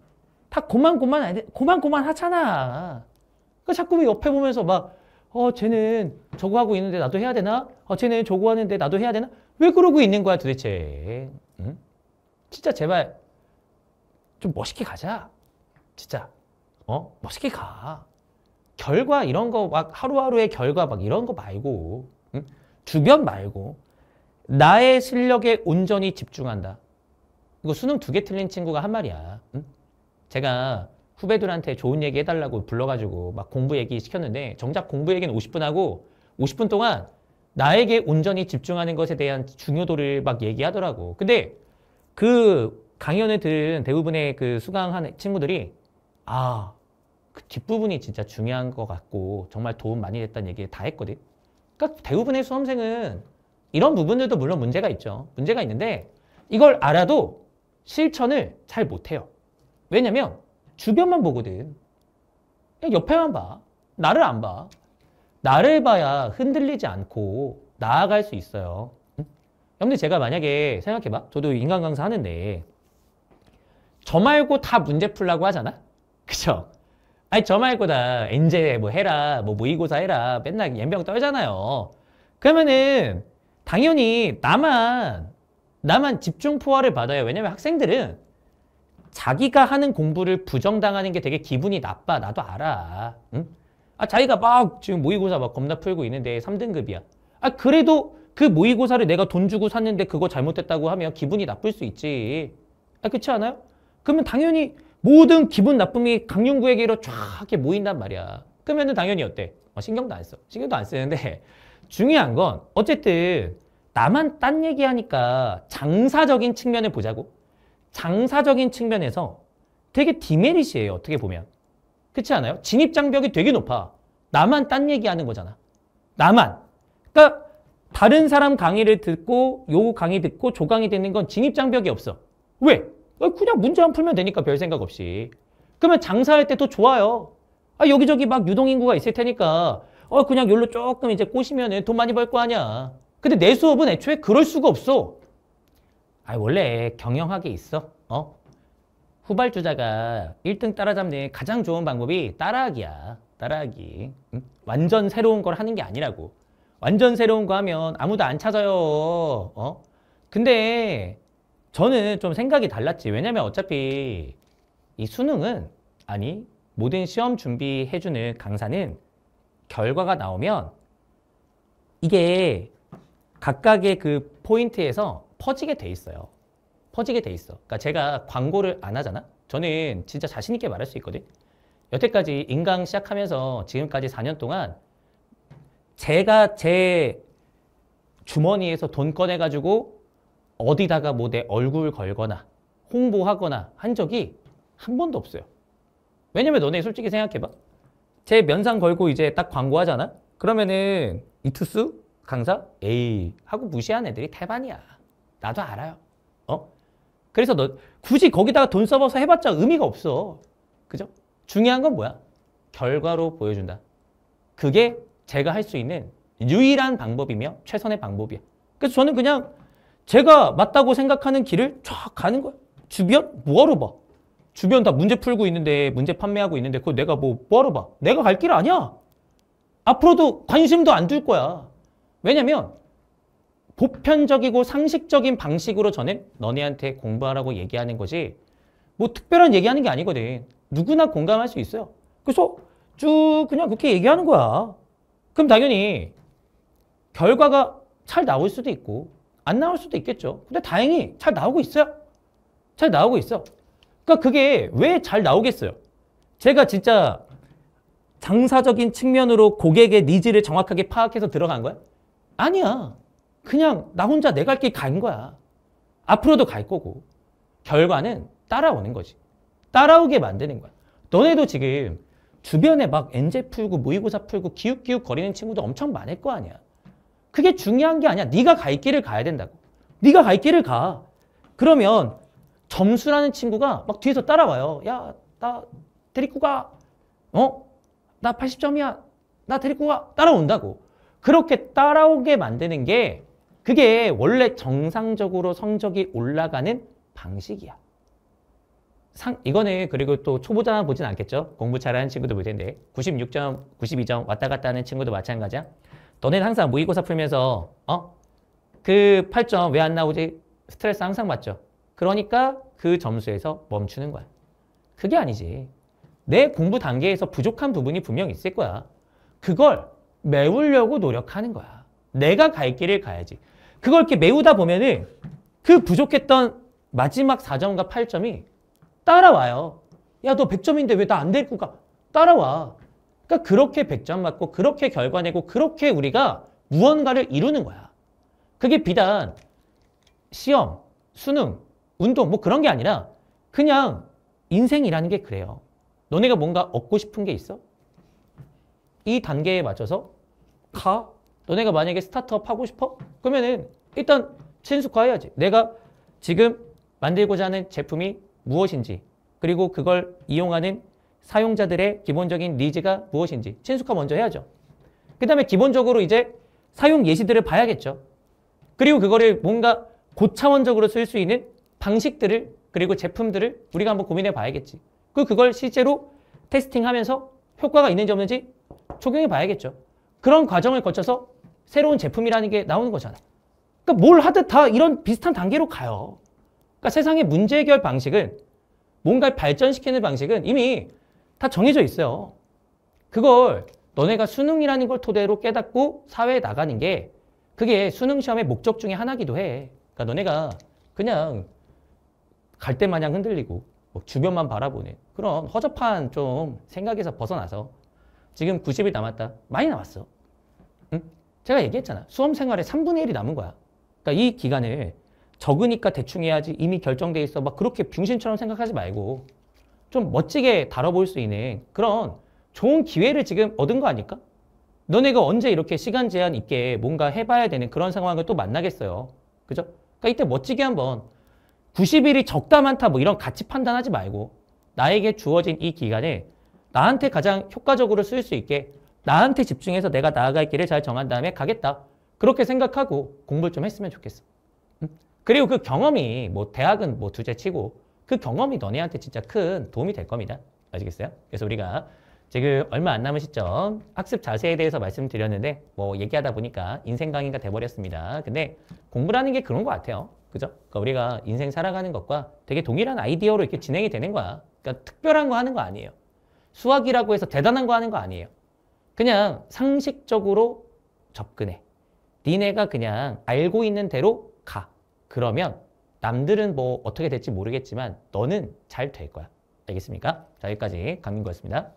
다 고만고만 고만고만 하잖아. 그러니까 자꾸 옆에 보면서 막 어, 쟤는 저거 하고 있는데 나도 해야 되나? 어, 쟤는 저거 하는데 나도 해야 되나? 왜 그러고 있는 거야 도대체? 응? 진짜 제발 좀 멋있게 가자. 진짜. 어? 멋있게 가. 결과 이런 거 막 하루하루의 결과 막 이런 거 말고 응? 주변 말고 나의 실력에 온전히 집중한다. 이거 수능 두 개 틀린 친구가 한 말이야. 응? 제가 후배들한테 좋은 얘기 해달라고 불러가지고 막 공부 얘기 시켰는데 정작 공부 얘기는 50분 하고 50분 동안 나에게 온전히 집중하는 것에 대한 중요도를 막 얘기하더라고. 근데 그 강연을 들은 대부분의 그 수강한 친구들이 아, 그 뒷부분이 진짜 중요한 것 같고 정말 도움 많이 됐다는 얘기를 다 했거든. 그러니까 대부분의 수험생은 이런 부분들도 물론 문제가 있죠. 문제가 있는데 이걸 알아도 실천을 잘 못해요. 왜냐면 주변만 보거든. 옆에만 봐. 나를 안 봐. 나를 봐야 흔들리지 않고 나아갈 수 있어요. 여러분들 제가 만약에 생각해봐. 저도 인간 강사 하는데 저 말고 다 문제 풀라고 하잖아? 그쵸 아니 저 말고 다 엔제 뭐 해라 뭐 모의고사 해라 맨날 연병 떨잖아요. 그러면은 당연히 나만 나만 집중 포화를 받아요. 왜냐면 학생들은 자기가 하는 공부를 부정당하는 게 되게 기분이 나빠. 나도 알아. 응? 아, 자기가 막 지금 모의고사 막 겁나 풀고 있는데 3등급이야. 아, 그래도 그 모의고사를 내가 돈 주고 샀는데 그거 잘못됐다고 하면 기분이 나쁠 수 있지. 아, 그렇지 않아요? 그러면 당연히 모든 기분 나쁨이 강윤구에게로 쫙 이렇게 모인단 말이야. 그러면은 당연히 어때? 어, 신경도 안 써. 신경도 안 쓰는데 중요한 건 어쨌든 나만 딴 얘기하니까 장사적인 측면을 보자고. 장사적인 측면에서 되게 디메릿이에요. 어떻게 보면. 그렇지 않아요? 진입장벽이 되게 높아. 나만 딴 얘기하는 거잖아. 나만. 그러니까 다른 사람 강의를 듣고 요 강의 듣고 조강이되는건 진입장벽이 없어. 왜? 어, 그냥 문제만 풀면 되니까 별 생각 없이. 그러면 장사할 때 더 좋아요. 아, 여기저기 막 유동인구가 있을 테니까 어 그냥 열로 조금 이제 꼬시면 돈 많이 벌 거 아니야. 근데 내 수업은 애초에 그럴 수가 없어. 아 원래 경영학에 있어. 어? 후발주자가 1등 따라잡는 가장 좋은 방법이 따라하기야. 따라하기. 응? 완전 새로운 걸 하는 게 아니라고. 완전 새로운 거 하면 아무도 안 찾아요. 어? 근데 저는 좀 생각이 달랐지. 왜냐면 어차피 이 수능은 아니 모든 시험 준비해주는 강사는 결과가 나오면 이게 각각의 그 포인트에서 퍼지게 돼 있어요. 퍼지게 돼 있어. 그러니까 제가 광고를 안 하잖아? 저는 진짜 자신 있게 말할 수 있거든. 여태까지 인강 시작하면서 지금까지 4년 동안 제가 제 주머니에서 돈 꺼내가지고 어디다가 뭐 내 얼굴 걸거나 홍보하거나 한 적이 한 번도 없어요. 왜냐면 너네 솔직히 생각해봐. 제 면상 걸고 이제 딱 광고하잖아? 그러면은 이투스 강사 에이 하고 무시한 애들이 태반이야. 나도 알아요. 어? 그래서 너 굳이 거기다가 돈 써봐서 해봤자 의미가 없어. 그죠? 중요한 건 뭐야? 결과로 보여준다. 그게 제가 할 수 있는 유일한 방법이며 최선의 방법이야. 그래서 저는 그냥 제가 맞다고 생각하는 길을 쫙 가는 거야. 주변 뭐하 봐? 주변 다 문제 풀고 있는데 문제 판매하고 있는데 그거 내가 뭐 뭐하러 봐. 내가 갈 길 아니야. 앞으로도 관심도 안줄 거야. 왜냐면 보편적이고 상식적인 방식으로 저는 너네한테 공부하라고 얘기하는 거지 뭐 특별한 얘기하는 게 아니거든. 누구나 공감할 수 있어요. 그래서 쭉 그냥 그렇게 얘기하는 거야. 그럼 당연히 결과가 잘 나올 수도 있고 안 나올 수도 있겠죠. 근데 다행히 잘 나오고 있어요. 잘 나오고 있어. 그러니까 그게 왜 잘 나오겠어요? 제가 진짜 장사적인 측면으로 고객의 니즈를 정확하게 파악해서 들어간 거야? 아니야. 그냥 나 혼자 내 갈 길 간 거야. 앞으로도 갈 거고. 결과는 따라오는 거지. 따라오게 만드는 거야. 너네도 지금 주변에 막엔젤 풀고 모의고사 풀고 기웃기웃 거리는 친구도 엄청 많을 거 아니야. 그게 중요한 게 아니야. 네가 갈 길을 가야 된다고. 네가 갈 길을 가. 그러면 점수라는 친구가 막 뒤에서 따라와요. 야, 나 데리고 가. 어? 나 80점이야. 나 데리고 가. 따라온다고. 그렇게 따라오게 만드는 게 그게 원래 정상적으로 성적이 올라가는 방식이야. 상, 이거는 그리고 또 초보자만 보진 않겠죠. 공부 잘하는 친구도 볼 텐데 96점, 92점 왔다 갔다 하는 친구도 마찬가지야. 너네는 항상 모의고사 풀면서 어? 그 8점 왜 안 나오지? 스트레스 항상 받죠. 그러니까 그 점수에서 멈추는 거야. 그게 아니지. 내 공부 단계에서 부족한 부분이 분명 있을 거야. 그걸 메우려고 노력하는 거야. 내가 갈 길을 가야지. 그걸 이렇게 메우다 보면은 그 부족했던 마지막 4점과 8점이 따라와요. 야, 너 100점인데 왜 나 안 될거 가? 따라와. 그러니까 그렇게 100점 맞고 그렇게 결과 내고 그렇게 우리가 무언가를 이루는 거야. 그게 비단 시험, 수능, 운동 뭐 그런 게 아니라 그냥 인생이라는 게 그래요. 너네가 뭔가 얻고 싶은 게 있어? 이 단계에 맞춰서 가. 너네가 만약에 스타트업 하고 싶어? 그러면은 일단 친숙화해야지. 내가 지금 만들고자 하는 제품이 무엇인지 그리고 그걸 이용하는 사용자들의 기본적인 니즈가 무엇인지 친숙화 먼저 해야죠. 그 다음에 기본적으로 이제 사용 예시들을 봐야겠죠. 그리고 그거를 뭔가 고차원적으로 쓸 수 있는 방식들을 그리고 제품들을 우리가 한번 고민해 봐야겠지. 그 그걸 실제로 테스팅하면서 효과가 있는지 없는지 적용해 봐야겠죠. 그런 과정을 거쳐서 새로운 제품이라는 게 나오는 거잖아. 그러니까 뭘 하듯 다 이런 비슷한 단계로 가요. 그러니까 세상의 문제 해결 방식은 뭔가 발전시키는 방식은 이미 다 정해져 있어요. 그걸 너네가 수능이라는 걸 토대로 깨닫고 사회에 나가는 게 그게 수능 시험의 목적 중에 하나기도 해. 그러니까 너네가 그냥 갈때 마냥 흔들리고 뭐 주변만 바라보는 그런 허접한 좀 생각에서 벗어나서 지금 90일 남았다. 많이 남았어. 응? 제가 얘기했잖아. 수험생활에 3분의 1이 남은 거야. 그러니까 이 기간을 적으니까 대충 해야지 이미 결정돼 있어. 막 그렇게 병신처럼 생각하지 말고 좀 멋지게 다뤄볼 수 있는 그런 좋은 기회를 지금 얻은 거 아닐까? 너네가 언제 이렇게 시간 제한 있게 뭔가 해봐야 되는 그런 상황을 또 만나겠어요. 그죠? 그러니까 이때 멋지게 한번 90일이 적다 많다 뭐 이런 가치 판단하지 말고 나에게 주어진 이 기간에 나한테 가장 효과적으로 쓸 수 있게 나한테 집중해서 내가 나아갈 길을 잘 정한 다음에 가겠다. 그렇게 생각하고 공부를 좀 했으면 좋겠어. 그리고 그 경험이 뭐 대학은 뭐 두제치고 그 경험이 너네한테 진짜 큰 도움이 될 겁니다. 아시겠어요? 그래서 우리가 지금 얼마 안 남은 시점 학습 자세에 대해서 말씀드렸는데 뭐 얘기하다 보니까 인생 강의가 돼버렸습니다. 근데 공부라는 게 그런 것 같아요. 그죠? 그러니까 우리가 인생 살아가는 것과 되게 동일한 아이디어로 이렇게 진행이 되는 거야. 그러니까 특별한 거 하는 거 아니에요. 수학이라고 해서 대단한 거 하는 거 아니에요. 그냥 상식적으로 접근해. 니네가 그냥 알고 있는 대로 가. 그러면 남들은 뭐 어떻게 될지 모르겠지만 너는 잘 될 거야. 알겠습니까? 자, 여기까지 강민구였습니다.